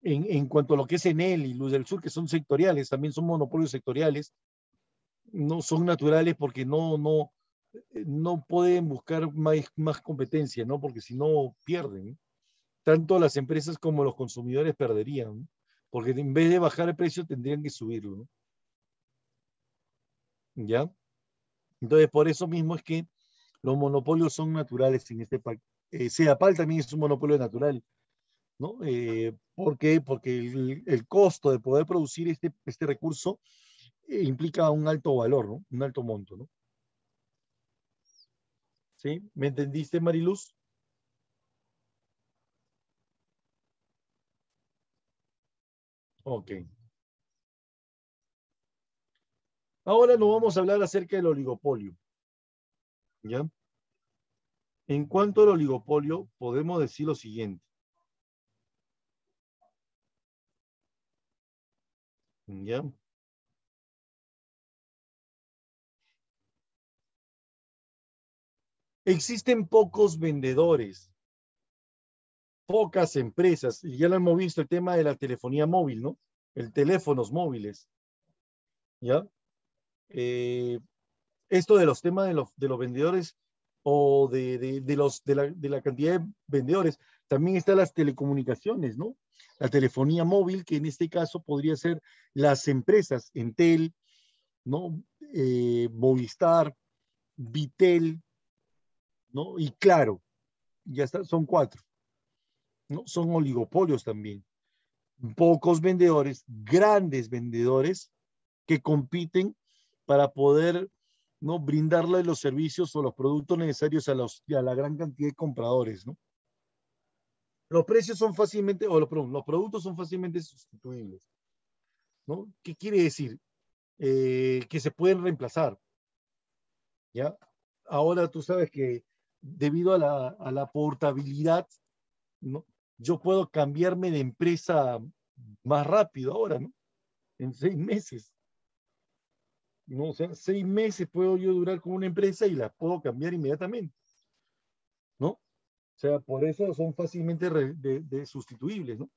en, en cuanto a lo que es Enel y Luz del Sur, que son sectoriales, también son monopolios sectoriales, no son naturales porque no, no, eh, no pueden buscar más, más competencia, ¿no? Porque si no, pierden. Tanto las empresas como los consumidores perderían, porque en vez de bajar el precio tendrían que subirlo, ¿Ya? Entonces, por eso mismo es que los monopolios son naturales en este país. Eh, también es un monopolio natural, ¿no? Eh, ¿Por qué? Porque el, costo de poder producir este, este recurso eh, implica un alto valor, ¿no? un alto monto. ¿no? ¿Sí? ¿Me entendiste, Mariluz? Ok. Ahora nos vamos a hablar acerca del oligopolio. ¿Ya? En cuanto al oligopolio, podemos decir lo siguiente. ¿Ya? Existen pocos vendedores, pocas empresas, y ya lo hemos visto el tema de la telefonía móvil, ¿no? El teléfonos móviles. ¿Ya? Eh, esto de los temas de los, vendedores o de, los, la, de, la, cantidad de vendedores, también están las telecomunicaciones, ¿no? La telefonía móvil, que en este caso podría ser las empresas, Entel, ¿no? Eh, Movistar, Vitel, ¿no? Y claro, ya está, son cuatro. ¿no? Son oligopolios también. Pocos vendedores, grandes vendedores que compiten para poder ¿no? brindarle los servicios o los productos necesarios a, los, a la gran cantidad de compradores. ¿no? Los precios son fácilmente, o los, los productos son fácilmente sustituibles. ¿no? ¿Qué quiere decir? Eh, que se pueden reemplazar. ¿ya? Ahora tú sabes que debido a la, portabilidad, ¿no? yo puedo cambiarme de empresa más rápido ahora, ¿no? En seis meses. ¿no? O sea, seis meses puedo yo durar con una empresa y la puedo cambiar inmediatamente, ¿no? O sea, por eso son fácilmente sustituibles, ¿no?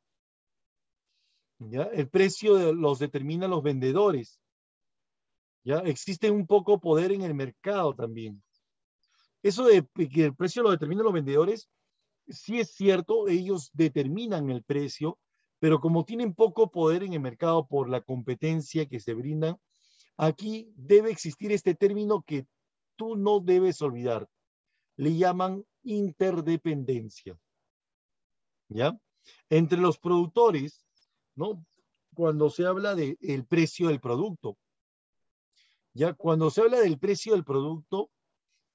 ¿Ya? El precio los determinan los vendedores. ¿Ya? Existe un poco poder en el mercado también. Eso de que el precio lo determinan los vendedores, sí es cierto, ellos determinan el precio, pero como tienen poco poder en el mercado por la competencia que se brindan, aquí debe existir este término que tú no debes olvidar. Le llaman interdependencia. ¿Ya? Entre los productores, ¿no? Cuando se habla del el precio del producto. Ya, cuando se habla del precio del producto,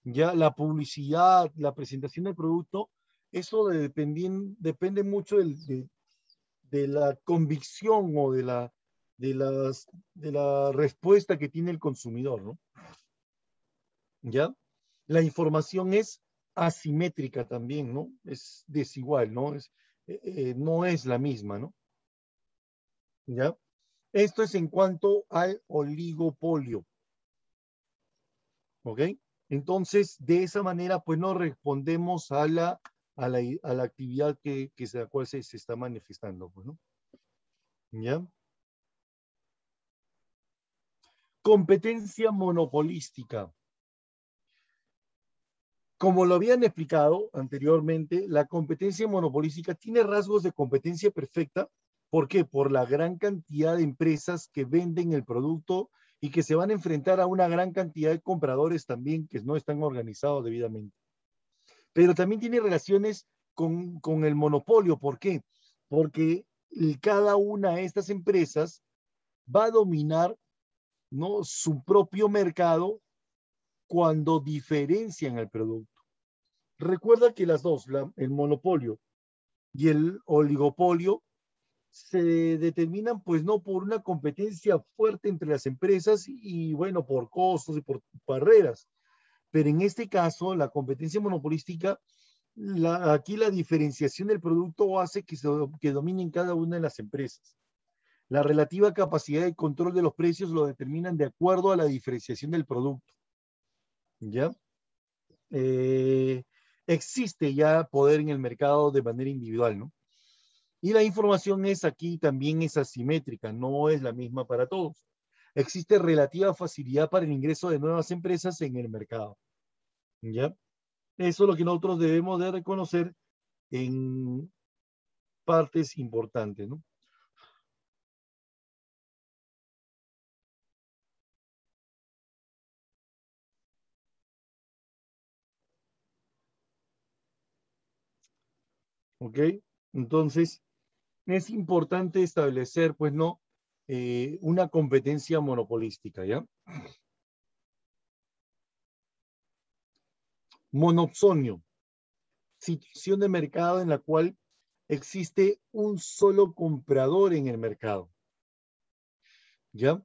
ya la publicidad, la presentación del producto, eso depende mucho de, la convicción o de la, de, las, de la respuesta que tiene el consumidor, ¿no? ¿Ya? La información es asimétrica también, ¿no? Es desigual, ¿no? Es, eh, eh, no es la misma, ¿no? ¿Ya? Esto es en cuanto al oligopolio. ¿Ok? Entonces, de esa manera, pues no respondemos a la, actividad que, que, la cual se, está manifestando. Pues, ¿no? ¿Ya? Competencia monopolística. Como lo habían explicado anteriormente, la competencia monopolística tiene rasgos de competencia perfecta. ¿Por qué? Por la gran cantidad de empresas que venden el producto y que se van a enfrentar a una gran cantidad de compradores también que no están organizados debidamente. Pero también tiene relaciones con, el monopolio. ¿Por qué? Porque cada una de estas empresas va a dominar ¿no? su propio mercado cuando diferencian el producto. Recuerda que las dos, el monopolio y el oligopolio, se determinan pues no por una competencia fuerte entre las empresas y bueno, por costos y por barreras. Pero en este caso, la competencia monopolística, aquí la diferenciación del producto hace que, que dominen cada una de las empresas. La relativa capacidad de control de los precios lo determinan de acuerdo a la diferenciación del producto. ¿Ya? Eh, existe ya poder en el mercado de manera individual, ¿no? Y la información es aquí también es asimétrica, no es la misma para todos. Existe relativa facilidad para el ingreso de nuevas empresas en el mercado. ¿Ya? Eso es lo que nosotros debemos de reconocer en partes importantes, ¿no? ¿Ok? Entonces, es importante establecer, pues no, eh, una competencia monopolística, ¿ya? Monopsonio, situación de mercado en la cual existe un solo comprador en el mercado. ¿Ya?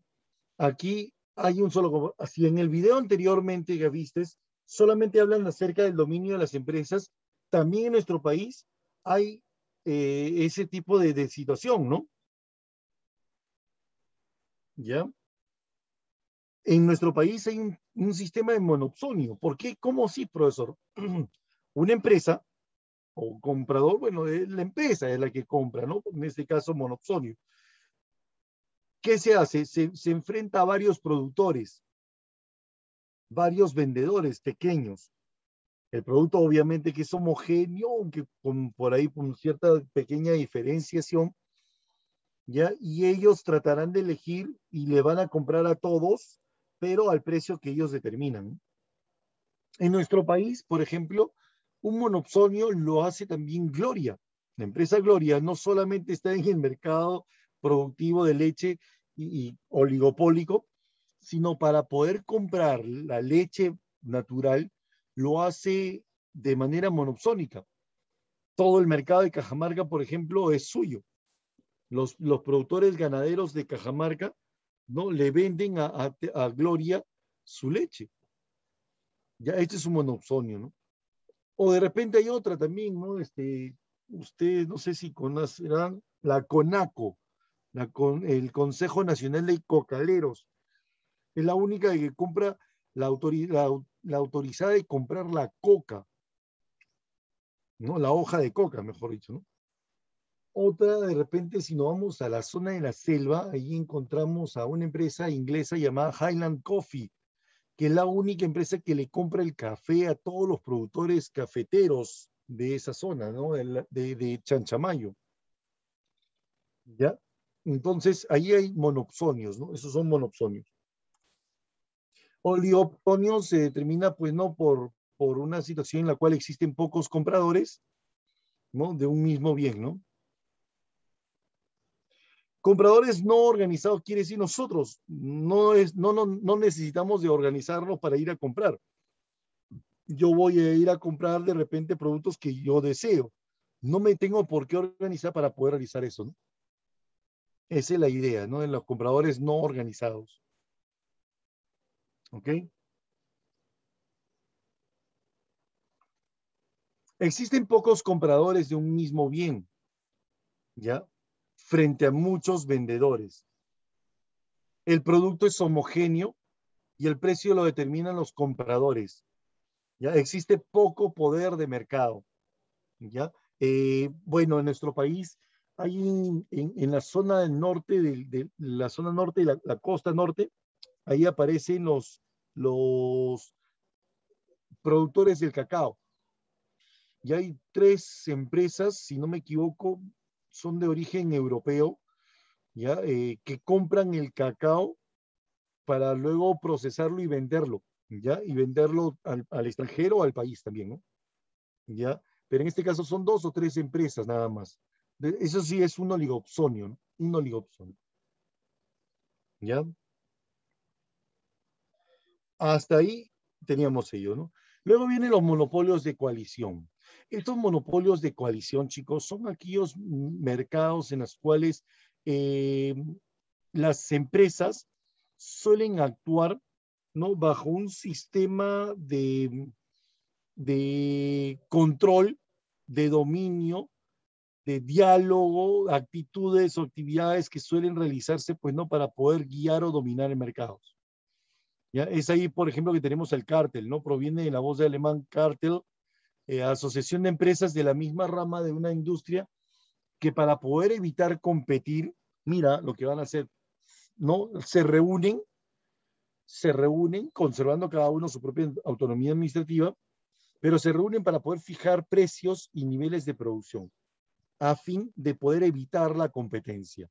Aquí hay un solo Si en el video anteriormente que viste, solamente hablan acerca del dominio de las empresas, también en nuestro país hay eh, ese tipo de, situación, ¿no? ¿Ya? En nuestro país hay un, sistema de monopsonio. ¿Por qué? ¿Cómo sí, profesor? Una empresa o un comprador, bueno, es la empresa es la que compra, ¿no? En este caso, monopsonio. ¿Qué se hace? Se, se enfrenta a varios productores, varios vendedores pequeños. El producto obviamente que es homogéneo, aunque por ahí con cierta pequeña diferenciación, ¿ya? Y ellos tratarán de elegir y le van a comprar a todos, pero al precio que ellos determinan. En nuestro país, por ejemplo, un monopsonio lo hace también Gloria. La empresa Gloria no solamente está en el mercado productivo de leche y oligopólico, sino para poder comprar la leche natural lo hace de manera monopsónica. Todo el mercado de Cajamarca, por ejemplo, es suyo. Los, los productores ganaderos de Cajamarca ¿no? le venden a, Gloria su leche. Ya, este es un monopsonio, ¿no? O de repente hay otra también, ¿no? Este, usted, no sé si conocerán, la CONACO, la el Consejo Nacional de Cocaleros. Es la única que compra la, autoridad, la autorizada de comprar la coca, ¿no? La hoja de coca, mejor dicho, ¿no? Otra, de repente, si nos vamos a la zona de la selva, ahí encontramos a una empresa inglesa llamada Highland Coffee, que es la única empresa que le compra el café a todos los productores cafeteros de esa zona, ¿no? De, de, Chanchamayo. ¿Ya? Entonces, ahí hay monopsonios, ¿no? Esos son monopsonios. Olioptonio se determina, pues no por, por una situación en la cual existen pocos compradores, ¿no? De un mismo bien, ¿no? Compradores no organizados quiere decir nosotros, no, es, no, no, necesitamos de organizarnos para ir a comprar. Yo voy a ir a comprar de repente productos que yo deseo. No me tengo por qué organizar para poder realizar eso, ¿no? Esa es la idea, ¿no? De los compradores no organizados. ¿Ok? Existen pocos compradores de un mismo bien, ¿ya? Frente a muchos vendedores. El producto es homogéneo y el precio lo determinan los compradores. ¿Ya? Existe poco poder de mercado. ¿Ya? Eh, bueno, en nuestro país hay en, la zona del norte, de, la zona norte, y la costa norte, ahí aparecen los, los productores del cacao. Y hay tres empresas, si no me equivoco, son de origen europeo, ¿ya? Eh, que compran el cacao para luego procesarlo y venderlo, ¿ya? Y venderlo al, extranjero o al país también, ¿no? ¿Ya? Pero en este caso son dos o tres empresas nada más. Eso sí es un oligopsonio, ¿no? Un oligopsonio. ¿Ya? Hasta ahí teníamos ello, ¿no? Luego vienen los monopolios de coalición. Estos monopolios de coalición, chicos, son aquellos mercados en los cuales eh, las empresas suelen actuar ¿no? bajo un sistema de, de control, de dominio, de diálogo, actitudes o actividades que suelen realizarse, pues no, para poder guiar o dominar el mercado. Es ahí, por ejemplo, que tenemos el cártel, ¿no? Proviene de la voz de alemán cártel, eh, asociación de empresas de la misma rama de una industria que para poder evitar competir, mira lo que van a hacer, ¿no? Se reúnen, se reúnen, conservando cada uno su propia autonomía administrativa, pero se reúnen para poder fijar precios y niveles de producción a fin de poder evitar la competencia.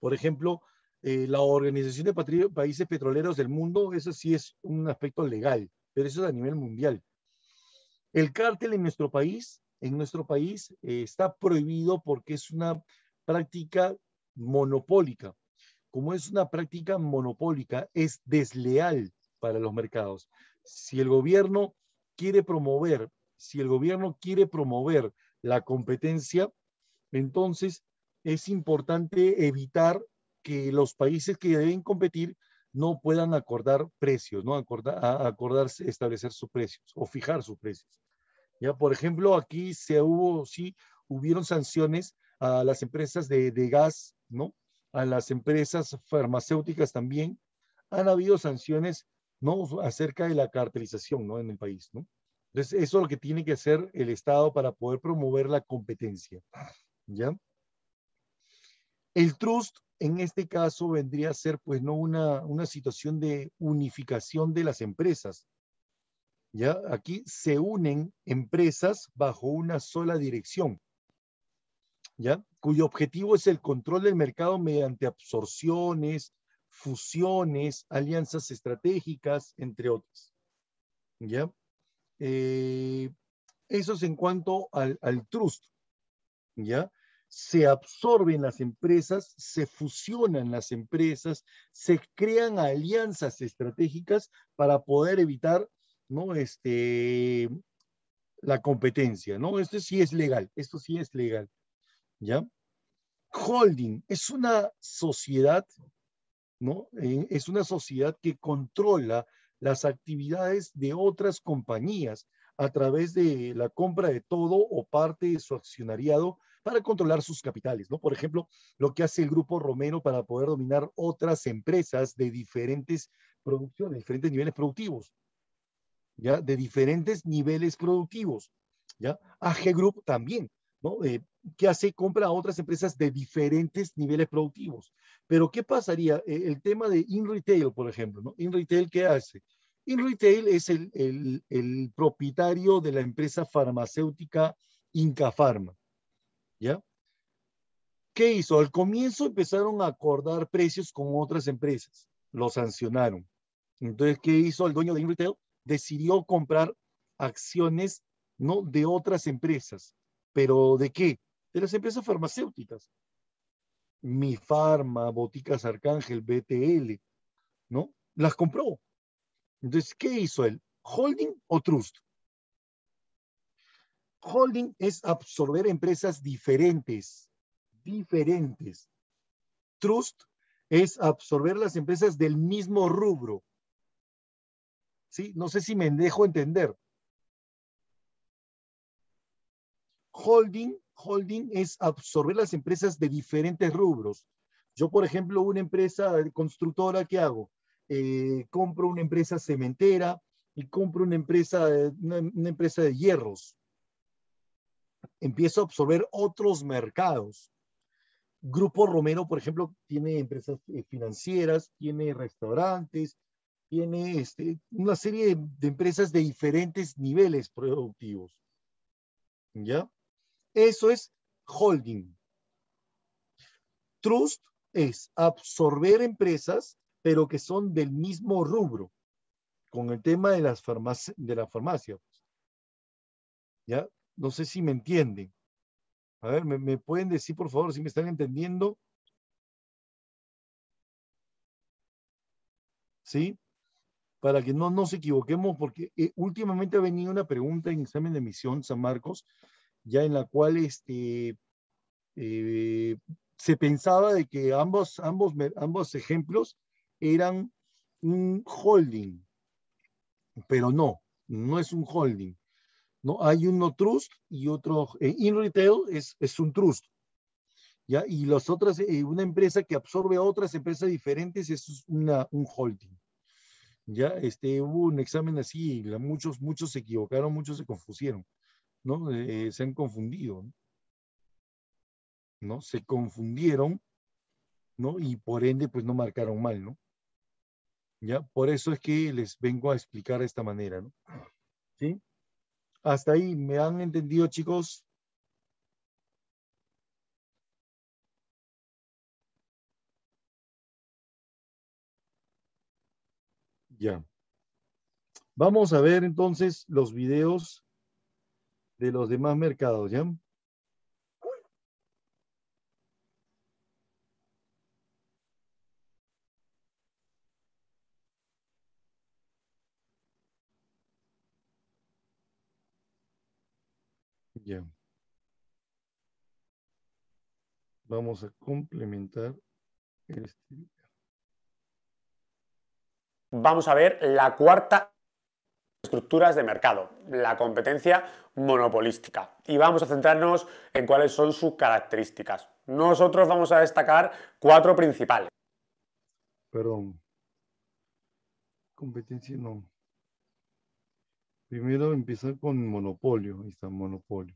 Por ejemplo, eh, la Organización de Países Petroleros del Mundo, eso sí es un aspecto legal, pero eso es a nivel mundial. El cártel en nuestro país, en nuestro país, eh, está prohibido porque es una práctica monopólica. Como es una práctica monopólica, es desleal para los mercados. Si el gobierno quiere promover, si el gobierno quiere promover la competencia, entonces es importante evitar que los países que deben competir no puedan acordar precios, ¿no? Acordar, acordarse, establecer sus precios o fijar sus precios. Ya, por ejemplo, aquí se hubo, sí, hubieron sanciones a las empresas de, de gas, ¿no? A las empresas farmacéuticas también. Han habido sanciones, ¿no? Acerca de la cartelización, ¿no? En el país, ¿no? Entonces, eso es lo que tiene que hacer el Estado para poder promover la competencia, ¿ya? El trust en este caso vendría a ser pues no una, una situación de unificación de las empresas. ¿Ya? Aquí se unen empresas bajo una sola dirección, ¿ya? cuyo objetivo es el control del mercado mediante absorciones, fusiones, alianzas estratégicas, entre otras. ¿ya? Eh, eso es en cuanto al, al trust. ¿ya? se absorben las empresas, se fusionan las empresas, se crean alianzas estratégicas para poder evitar ¿no? Este, la competencia. ¿no? Esto sí es legal, esto sí es legal. ¿ya? Holding es una sociedad, ¿no? Eh, es una sociedad que controla las actividades de otras compañías a través de la compra de todo o parte de su accionariado para controlar sus capitales, ¿no? Por ejemplo, lo que hace el grupo Romero para poder dominar otras empresas de diferentes producciones, diferentes niveles productivos, ¿ya? De diferentes niveles productivos, ¿ya? AG Group también, ¿no? Eh, ¿Qué hace? Compra a otras empresas de diferentes niveles productivos. Pero, ¿qué pasaría? E, el tema de In Retail, por ejemplo, ¿no? In Retail, ¿qué hace? In Retail es el, el, el propietario de la empresa farmacéutica Inca Pharma. ¿ya? ¿Qué hizo? Al comienzo empezaron a acordar precios con otras empresas, lo sancionaron. Entonces, ¿qué hizo el dueño de InRetail? Decidió comprar acciones ¿no? de otras empresas. ¿Pero de qué? De las empresas farmacéuticas. Mi Farma, Boticas Arcángel, BTL, ¿no? Las compró. Entonces, ¿qué hizo él? ¿Holding o trust? Holding es absorber empresas diferentes, diferentes. Trust es absorber las empresas del mismo rubro. ¿Sí? No sé si me dejo entender. Holding, holding es absorber las empresas de diferentes rubros. Yo, por ejemplo, una empresa constructora, ¿qué hago? Eh, compro una empresa cementera y compro una empresa, una empresa de hierros empieza a absorber otros mercados. Grupo Romero, por ejemplo, tiene empresas eh, financieras, tiene restaurantes, tiene este, una serie de, empresas de diferentes niveles productivos. ¿Ya? Eso es holding. Trust es absorber empresas, pero que son del mismo rubro, con el tema de, las de la farmacia. Pues. ¿Ya? No sé si me entienden. A ver, ¿me, pueden decir, por favor, si me están entendiendo? ¿Sí? Para que no nos equivoquemos, porque eh, últimamente ha venido una pregunta en examen de misión San Marcos, ya en la cual este, eh, se pensaba de que ambos, ambos, ambos ejemplos eran un holding, pero no, no es un holding. ¿no? Hay uno trust y otro, eh, in retail es, es un trust, ¿ya? Y las otras, eh, una empresa que absorbe a otras empresas diferentes es una, un holding, ¿ya? Este, hubo un examen así, y la, muchos, muchos se equivocaron, muchos se confusieron, ¿no? Eh, se han confundido, ¿no? Se confundieron, ¿no? Y por ende, pues no marcaron mal, ¿no? ¿Ya? Por eso es que les vengo a explicar de esta manera, ¿no? ¿Sí? Hasta ahí, ¿me han entendido, chicos? Ya. Vamos a ver entonces los videos de los demás mercados, ¿ya? Vamos a complementar este. Vamos a ver la cuarta estructuras de mercado, la competencia monopolística. Y vamos a centrarnos en cuáles son sus características. Nosotros vamos a destacar cuatro principales. Perdón. Competencia no. Primero empezar con monopolio. está, monopolio.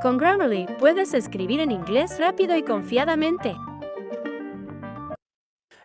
Con Grammarly puedes escribir en inglés rápido y confiadamente.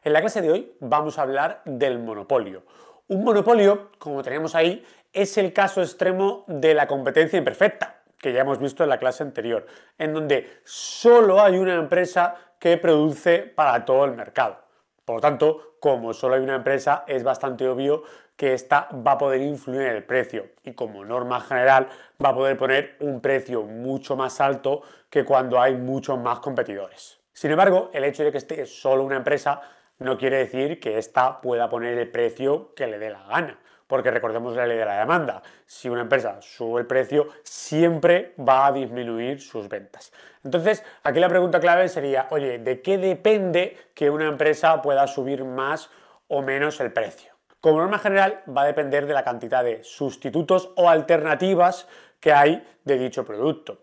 En la clase de hoy vamos a hablar del monopolio, un monopolio, como tenemos ahí, es el caso extremo de la competencia imperfecta, que ya hemos visto en la clase anterior, en donde solo hay una empresa que produce para todo el mercado. Por lo tanto, como solo hay una empresa, es bastante obvio que esta va a poder influir en el precio y como norma general va a poder poner un precio mucho más alto que cuando hay muchos más competidores. Sin embargo, el hecho de que esté solo una empresa no quiere decir que ésta pueda poner el precio que le dé la gana. Porque recordemos la ley de la demanda. Si una empresa sube el precio, siempre va a disminuir sus ventas. Entonces, aquí la pregunta clave sería, oye, ¿de qué depende que una empresa pueda subir más o menos el precio? Como norma general, va a depender de la cantidad de sustitutos o alternativas que hay de dicho producto.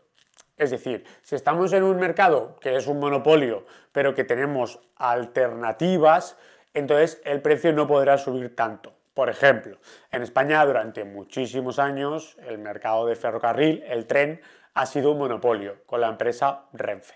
Es decir, si estamos en un mercado que es un monopolio, pero que tenemos alternativas, entonces el precio no podrá subir tanto. Por ejemplo, en España durante muchísimos años el mercado de ferrocarril, el tren, ha sido un monopolio con la empresa Renfe.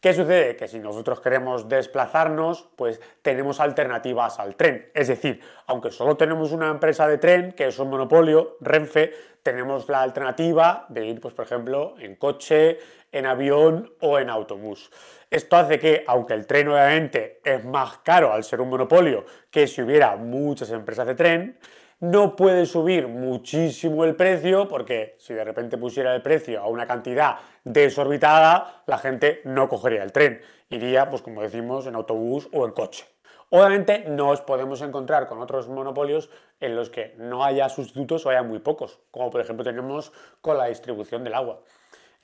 ¿Qué sucede? Que si nosotros queremos desplazarnos, pues tenemos alternativas al tren. Es decir, aunque solo tenemos una empresa de tren, que es un monopolio, Renfe, tenemos la alternativa de ir, pues, por ejemplo, en coche, en avión o en autobús. Esto hace que, aunque el tren obviamente es más caro al ser un monopolio que si hubiera muchas empresas de tren, no puede subir muchísimo el precio porque si de repente pusiera el precio a una cantidad desorbitada, la gente no cogería el tren. Iría, pues como decimos, en autobús o en coche. Obviamente nos podemos encontrar con otros monopolios en los que no haya sustitutos o haya muy pocos, como por ejemplo tenemos con la distribución del agua.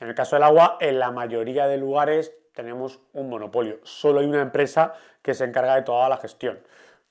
En el caso del agua, en la mayoría de lugares tenemos un monopolio, solo hay una empresa que se encarga de toda la gestión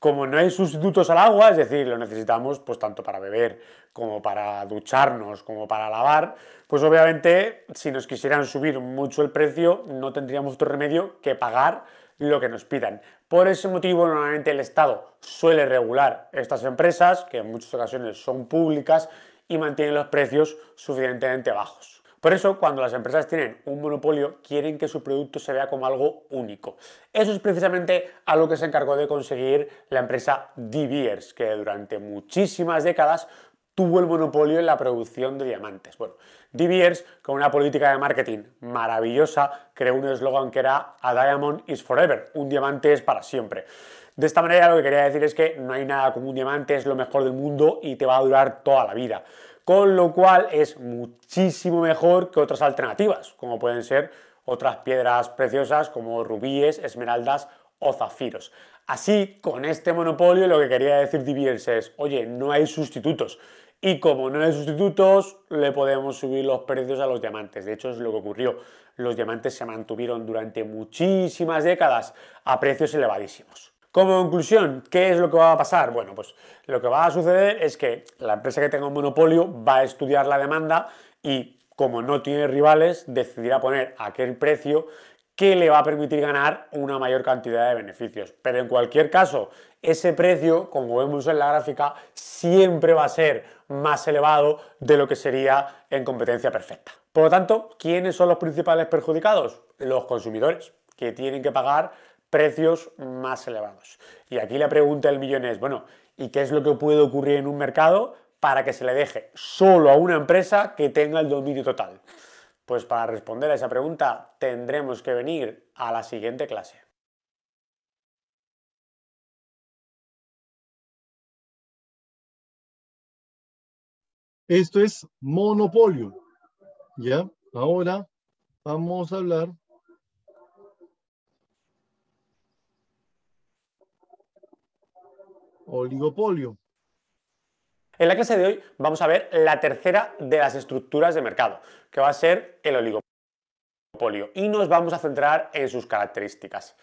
como no hay sustitutos al agua, es decir, lo necesitamos pues tanto para beber como para ducharnos, como para lavar, pues obviamente si nos quisieran subir mucho el precio no tendríamos otro remedio que pagar lo que nos pidan. Por ese motivo normalmente el Estado suele regular estas empresas, que en muchas ocasiones son públicas, y mantienen los precios suficientemente bajos. Por eso, cuando las empresas tienen un monopolio, quieren que su producto se vea como algo único. Eso es precisamente a lo que se encargó de conseguir la empresa De Beers, que durante muchísimas décadas tuvo el monopolio en la producción de diamantes. Bueno, De Beers, con una política de marketing maravillosa, creó un eslogan que era A Diamond is Forever, un diamante es para siempre. De esta manera lo que quería decir es que no hay nada como un diamante, es lo mejor del mundo y te va a durar toda la vida con lo cual es muchísimo mejor que otras alternativas, como pueden ser otras piedras preciosas como rubíes, esmeraldas o zafiros. Así, con este monopolio lo que quería decir Diviers es, oye, no hay sustitutos. Y como no hay sustitutos, le podemos subir los precios a los diamantes. De hecho, es lo que ocurrió. Los diamantes se mantuvieron durante muchísimas décadas a precios elevadísimos. Como conclusión, ¿qué es lo que va a pasar? Bueno, pues lo que va a suceder es que la empresa que tenga un monopolio va a estudiar la demanda y como no tiene rivales, decidirá poner aquel precio que le va a permitir ganar una mayor cantidad de beneficios. Pero en cualquier caso, ese precio, como vemos en la gráfica, siempre va a ser más elevado de lo que sería en competencia perfecta. Por lo tanto, ¿quiénes son los principales perjudicados? Los consumidores, que tienen que pagar precios más elevados. Y aquí la pregunta del millón es, bueno, ¿y qué es lo que puede ocurrir en un mercado para que se le deje solo a una empresa que tenga el dominio total? Pues para responder a esa pregunta tendremos que venir a la siguiente clase. Esto es monopolio. ¿Ya? Ahora vamos a hablar oligopolio. En la clase de hoy vamos a ver la tercera de las estructuras de mercado, que va a ser el oligopolio, y nos vamos a centrar en sus características.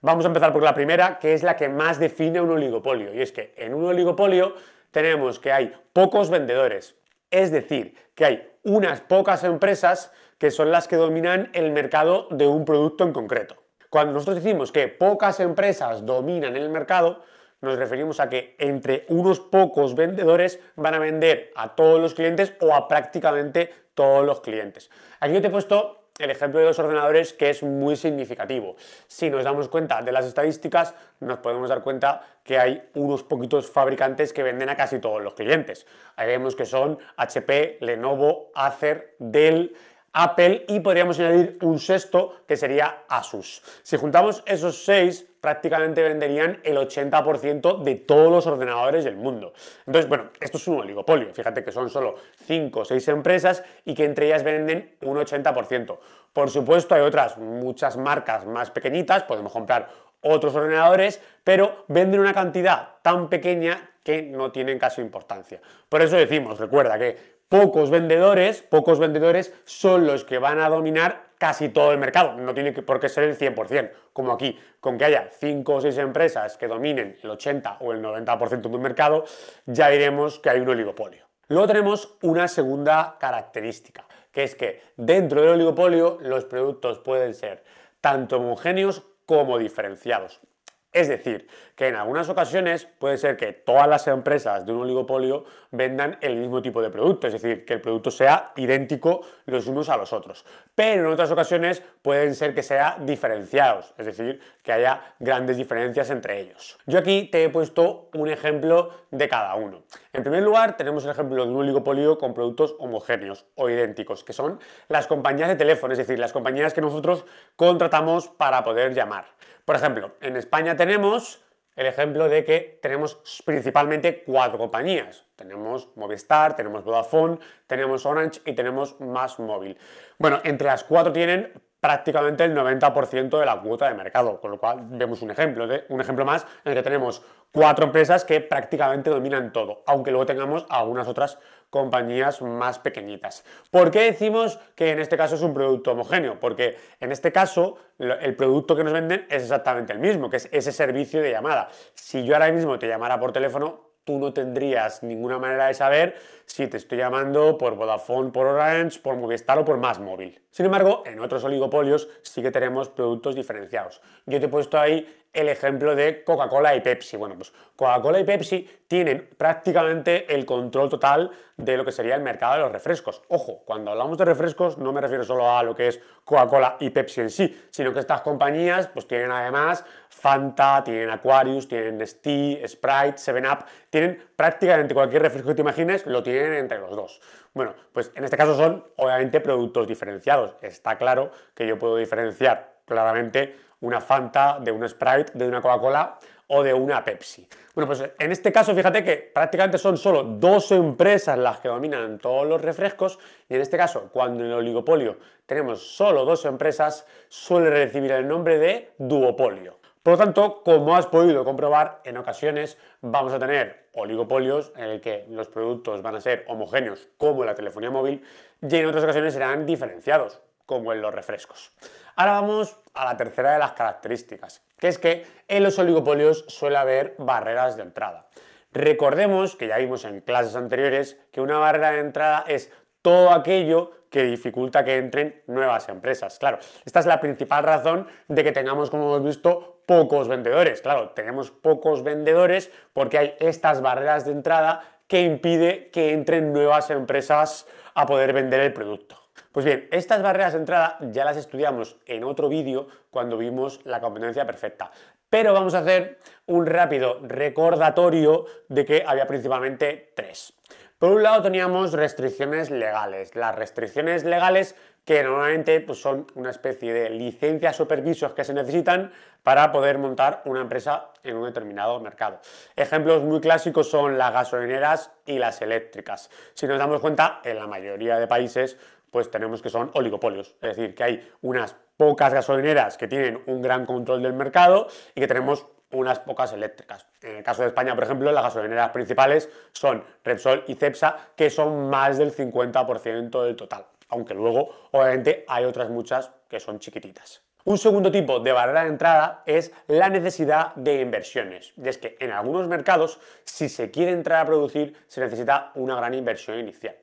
Vamos a empezar por la primera, que es la que más define un oligopolio, y es que en un oligopolio tenemos que hay pocos vendedores, es decir, que hay unas pocas empresas que son las que dominan el mercado de un producto en concreto. Cuando nosotros decimos que pocas empresas dominan el mercado, nos referimos a que entre unos pocos vendedores van a vender a todos los clientes o a prácticamente todos los clientes. Aquí yo te he puesto el ejemplo de los ordenadores que es muy significativo. Si nos damos cuenta de las estadísticas, nos podemos dar cuenta que hay unos poquitos fabricantes que venden a casi todos los clientes. Ahí vemos que son HP, Lenovo, Acer, Dell, Apple y podríamos añadir un sexto que sería Asus. Si juntamos esos seis, prácticamente venderían el 80% de todos los ordenadores del mundo. Entonces, bueno, esto es un oligopolio. Fíjate que son solo 5 o 6 empresas y que entre ellas venden un 80%. Por supuesto, hay otras muchas marcas más pequeñitas, podemos comprar otros ordenadores, pero venden una cantidad tan pequeña que no tienen caso importancia. Por eso decimos, recuerda que pocos vendedores, pocos vendedores son los que van a dominar casi todo el mercado. No tiene por qué ser el 100%, como aquí. Con que haya 5 o 6 empresas que dominen el 80 o el 90% de un mercado, ya diremos que hay un oligopolio. Luego tenemos una segunda característica, que es que dentro del oligopolio los productos pueden ser tanto homogéneos como diferenciados. Es decir, que en algunas ocasiones puede ser que todas las empresas de un oligopolio vendan el mismo tipo de producto, es decir, que el producto sea idéntico los unos a los otros. Pero en otras ocasiones pueden ser que sea diferenciados, es decir, que haya grandes diferencias entre ellos. Yo aquí te he puesto un ejemplo de cada uno. En primer lugar, tenemos el ejemplo de un oligopolio con productos homogéneos o idénticos, que son las compañías de teléfono, es decir, las compañías que nosotros contratamos para poder llamar. Por ejemplo, en España tenemos el ejemplo de que tenemos principalmente cuatro compañías. Tenemos Movistar, tenemos Vodafone, tenemos Orange y tenemos Más Móvil. Bueno, entre las cuatro tienen prácticamente el 90% de la cuota de mercado, con lo cual vemos un ejemplo, de, un ejemplo más en el que tenemos cuatro empresas que prácticamente dominan todo, aunque luego tengamos algunas otras compañías más pequeñitas. ¿Por qué decimos que en este caso es un producto homogéneo? Porque en este caso el producto que nos venden es exactamente el mismo, que es ese servicio de llamada. Si yo ahora mismo te llamara por teléfono, tú no tendrías ninguna manera de saber si te estoy llamando por Vodafone, por Orange, por Movistar o por Más Móvil. Sin embargo, en otros oligopolios sí que tenemos productos diferenciados. Yo te he puesto ahí el ejemplo de Coca-Cola y Pepsi. Bueno, pues Coca-Cola y Pepsi tienen prácticamente el control total de lo que sería el mercado de los refrescos. Ojo, cuando hablamos de refrescos no me refiero solo a lo que es Coca-Cola y Pepsi en sí, sino que estas compañías pues tienen además Fanta, tienen Aquarius, tienen Nestí, Sprite, seven up tienen prácticamente cualquier refresco que te imagines, lo tienen entre los dos. Bueno, pues en este caso son obviamente productos diferenciados. Está claro que yo puedo diferenciar claramente una Fanta, de un Sprite, de una Coca-Cola o de una Pepsi. Bueno, pues en este caso fíjate que prácticamente son solo dos empresas las que dominan todos los refrescos y en este caso cuando en el oligopolio tenemos solo dos empresas suele recibir el nombre de duopolio. Por lo tanto, como has podido comprobar, en ocasiones vamos a tener oligopolios en el que los productos van a ser homogéneos como la telefonía móvil y en otras ocasiones serán diferenciados como en los refrescos. Ahora vamos a la tercera de las características, que es que en los oligopolios suele haber barreras de entrada. Recordemos que ya vimos en clases anteriores que una barrera de entrada es todo aquello que dificulta que entren nuevas empresas. Claro, esta es la principal razón de que tengamos, como hemos visto, pocos vendedores. Claro, tenemos pocos vendedores porque hay estas barreras de entrada que impide que entren nuevas empresas a poder vender el producto. Pues bien, estas barreras de entrada ya las estudiamos en otro vídeo cuando vimos la competencia perfecta. Pero vamos a hacer un rápido recordatorio de que había principalmente tres. Por un lado teníamos restricciones legales. Las restricciones legales que normalmente pues, son una especie de licencias o permisos que se necesitan para poder montar una empresa en un determinado mercado. Ejemplos muy clásicos son las gasolineras y las eléctricas. Si nos damos cuenta, en la mayoría de países pues tenemos que son oligopolios. Es decir, que hay unas pocas gasolineras que tienen un gran control del mercado y que tenemos unas pocas eléctricas. En el caso de España, por ejemplo, las gasolineras principales son Repsol y Cepsa, que son más del 50% del total, aunque luego, obviamente, hay otras muchas que son chiquititas. Un segundo tipo de barrera de entrada es la necesidad de inversiones. Y es que en algunos mercados, si se quiere entrar a producir, se necesita una gran inversión inicial.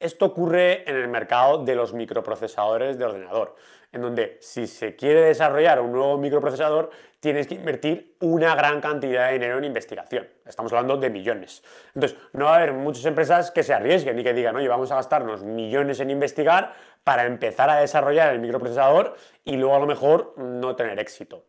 Esto ocurre en el mercado de los microprocesadores de ordenador, en donde si se quiere desarrollar un nuevo microprocesador, tienes que invertir una gran cantidad de dinero en investigación. Estamos hablando de millones. Entonces, no va a haber muchas empresas que se arriesguen y que digan, oye, vamos a gastarnos millones en investigar para empezar a desarrollar el microprocesador y luego a lo mejor no tener éxito.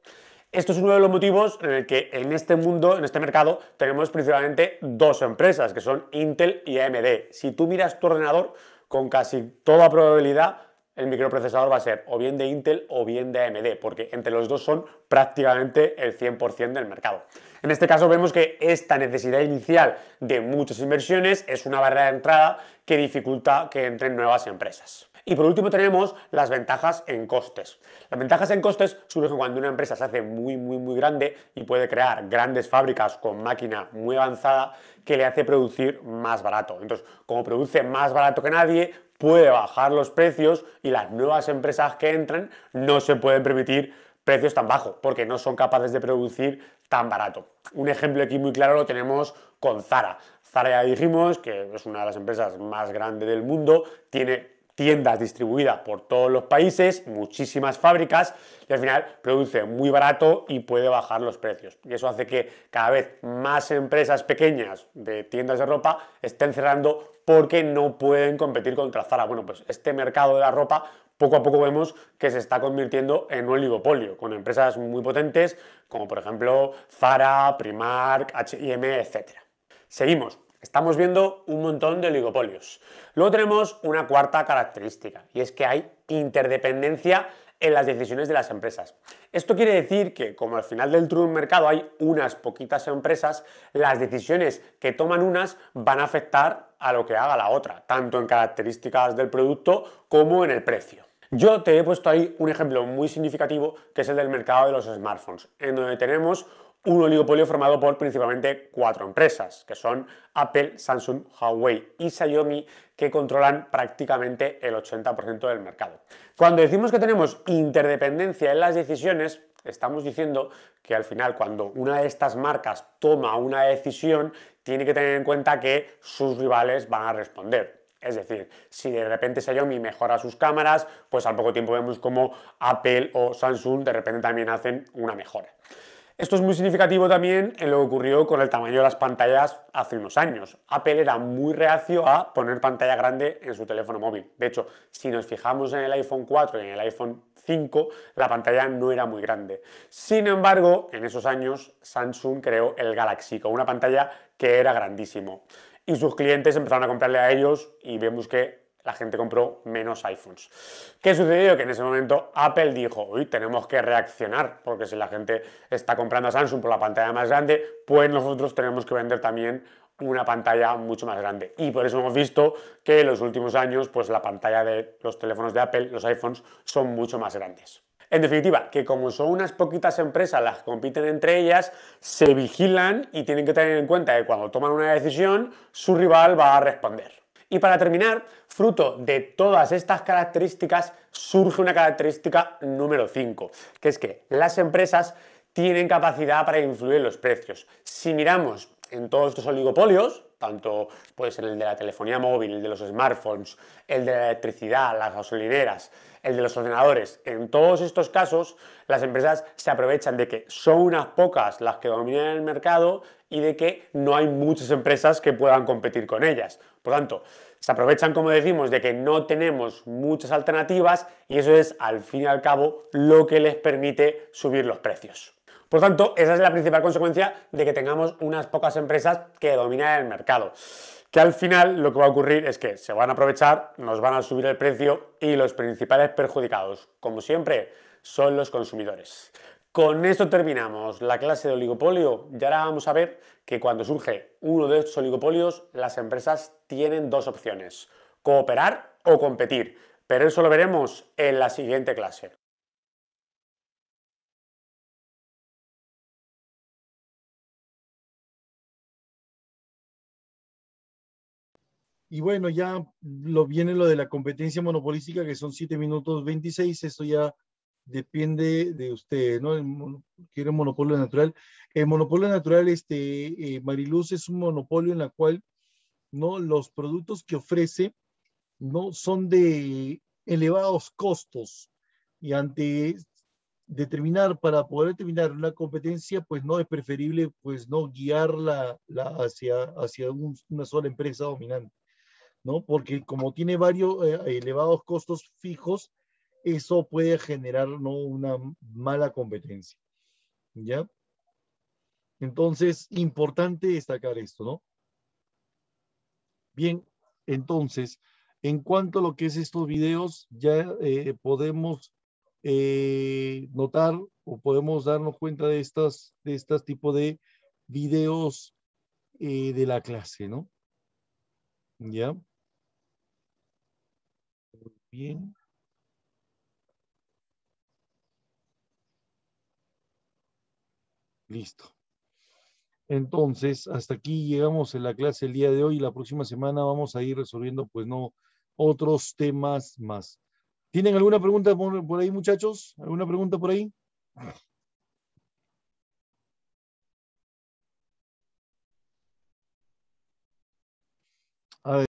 Esto es uno de los motivos en el que en este mundo, en este mercado, tenemos principalmente dos empresas, que son Intel y AMD. Si tú miras tu ordenador, con casi toda probabilidad el microprocesador va a ser o bien de Intel o bien de AMD, porque entre los dos son prácticamente el 100% del mercado. En este caso vemos que esta necesidad inicial de muchas inversiones es una barrera de entrada que dificulta que entren nuevas empresas. Y por último tenemos las ventajas en costes. Las ventajas en costes surgen cuando una empresa se hace muy, muy, muy grande y puede crear grandes fábricas con máquina muy avanzada que le hace producir más barato. Entonces, como produce más barato que nadie, puede bajar los precios y las nuevas empresas que entran no se pueden permitir precios tan bajos porque no son capaces de producir tan barato. Un ejemplo aquí muy claro lo tenemos con Zara. Zara ya dijimos que es una de las empresas más grandes del mundo, tiene tiendas distribuidas por todos los países, muchísimas fábricas y al final produce muy barato y puede bajar los precios. Y eso hace que cada vez más empresas pequeñas de tiendas de ropa estén cerrando porque no pueden competir contra Zara. Bueno, pues este mercado de la ropa poco a poco vemos que se está convirtiendo en un oligopolio, con empresas muy potentes como por ejemplo Zara, Primark, HM, etc. Seguimos. Estamos viendo un montón de oligopolios. Luego tenemos una cuarta característica y es que hay interdependencia en las decisiones de las empresas. Esto quiere decir que como al final del un mercado hay unas poquitas empresas, las decisiones que toman unas van a afectar a lo que haga la otra, tanto en características del producto como en el precio. Yo te he puesto ahí un ejemplo muy significativo que es el del mercado de los smartphones, en donde tenemos un oligopolio formado por principalmente cuatro empresas, que son Apple, Samsung, Huawei y Xiaomi, que controlan prácticamente el 80% del mercado. Cuando decimos que tenemos interdependencia en las decisiones, estamos diciendo que al final cuando una de estas marcas toma una decisión, tiene que tener en cuenta que sus rivales van a responder. Es decir, si de repente Xiaomi mejora sus cámaras, pues al poco tiempo vemos como Apple o Samsung de repente también hacen una mejora. Esto es muy significativo también en lo que ocurrió con el tamaño de las pantallas hace unos años. Apple era muy reacio a poner pantalla grande en su teléfono móvil. De hecho, si nos fijamos en el iPhone 4 y en el iPhone 5, la pantalla no era muy grande. Sin embargo, en esos años Samsung creó el Galaxy con una pantalla que era grandísimo. Y sus clientes empezaron a comprarle a ellos y vemos que la gente compró menos iPhones. ¿Qué sucedió? Que en ese momento Apple dijo, uy, tenemos que reaccionar, porque si la gente está comprando Samsung por la pantalla más grande, pues nosotros tenemos que vender también una pantalla mucho más grande. Y por eso hemos visto que en los últimos años, pues la pantalla de los teléfonos de Apple, los iPhones, son mucho más grandes. En definitiva, que como son unas poquitas empresas las que compiten entre ellas, se vigilan y tienen que tener en cuenta que cuando toman una decisión, su rival va a responder. Y para terminar, fruto de todas estas características surge una característica número 5, que es que las empresas tienen capacidad para influir en los precios. Si miramos en todos estos oligopolios, tanto puede ser el de la telefonía móvil, el de los smartphones, el de la electricidad, las gasolineras, el de los ordenadores. En todos estos casos, las empresas se aprovechan de que son unas pocas las que dominan el mercado y de que no hay muchas empresas que puedan competir con ellas. Por tanto, se aprovechan, como decimos, de que no tenemos muchas alternativas y eso es, al fin y al cabo, lo que les permite subir los precios. Por tanto, esa es la principal consecuencia de que tengamos unas pocas empresas que dominan el mercado. Que al final lo que va a ocurrir es que se van a aprovechar, nos van a subir el precio y los principales perjudicados, como siempre, son los consumidores. Con esto terminamos la clase de oligopolio y ahora vamos a ver que cuando surge uno de estos oligopolios, las empresas tienen dos opciones, cooperar o competir, pero eso lo veremos en la siguiente clase. Y bueno, ya lo viene lo de la competencia monopolística, que son 7 minutos 26, esto ya depende de usted, ¿no? Quiere monopolio natural. El monopolio natural, este, eh, Mariluz, es un monopolio en la cual, ¿no? Los productos que ofrece, ¿no? Son de elevados costos y ante determinar, para poder determinar una competencia, pues no es preferible, pues no guiarla hacia, hacia una sola empresa dominante, ¿no? Porque como tiene varios eh, elevados costos fijos, eso puede generar ¿no? una mala competencia. ¿Ya? Entonces, importante destacar esto, ¿no? Bien, entonces, en cuanto a lo que es estos videos, ya eh, podemos eh, notar o podemos darnos cuenta de estas, de estas tipo de videos eh, de la clase, ¿no? ¿Ya? Bien. Listo. Entonces, hasta aquí llegamos en la clase el día de hoy. La próxima semana vamos a ir resolviendo, pues no, otros temas más. ¿Tienen alguna pregunta por, por ahí, muchachos? ¿Alguna pregunta por ahí?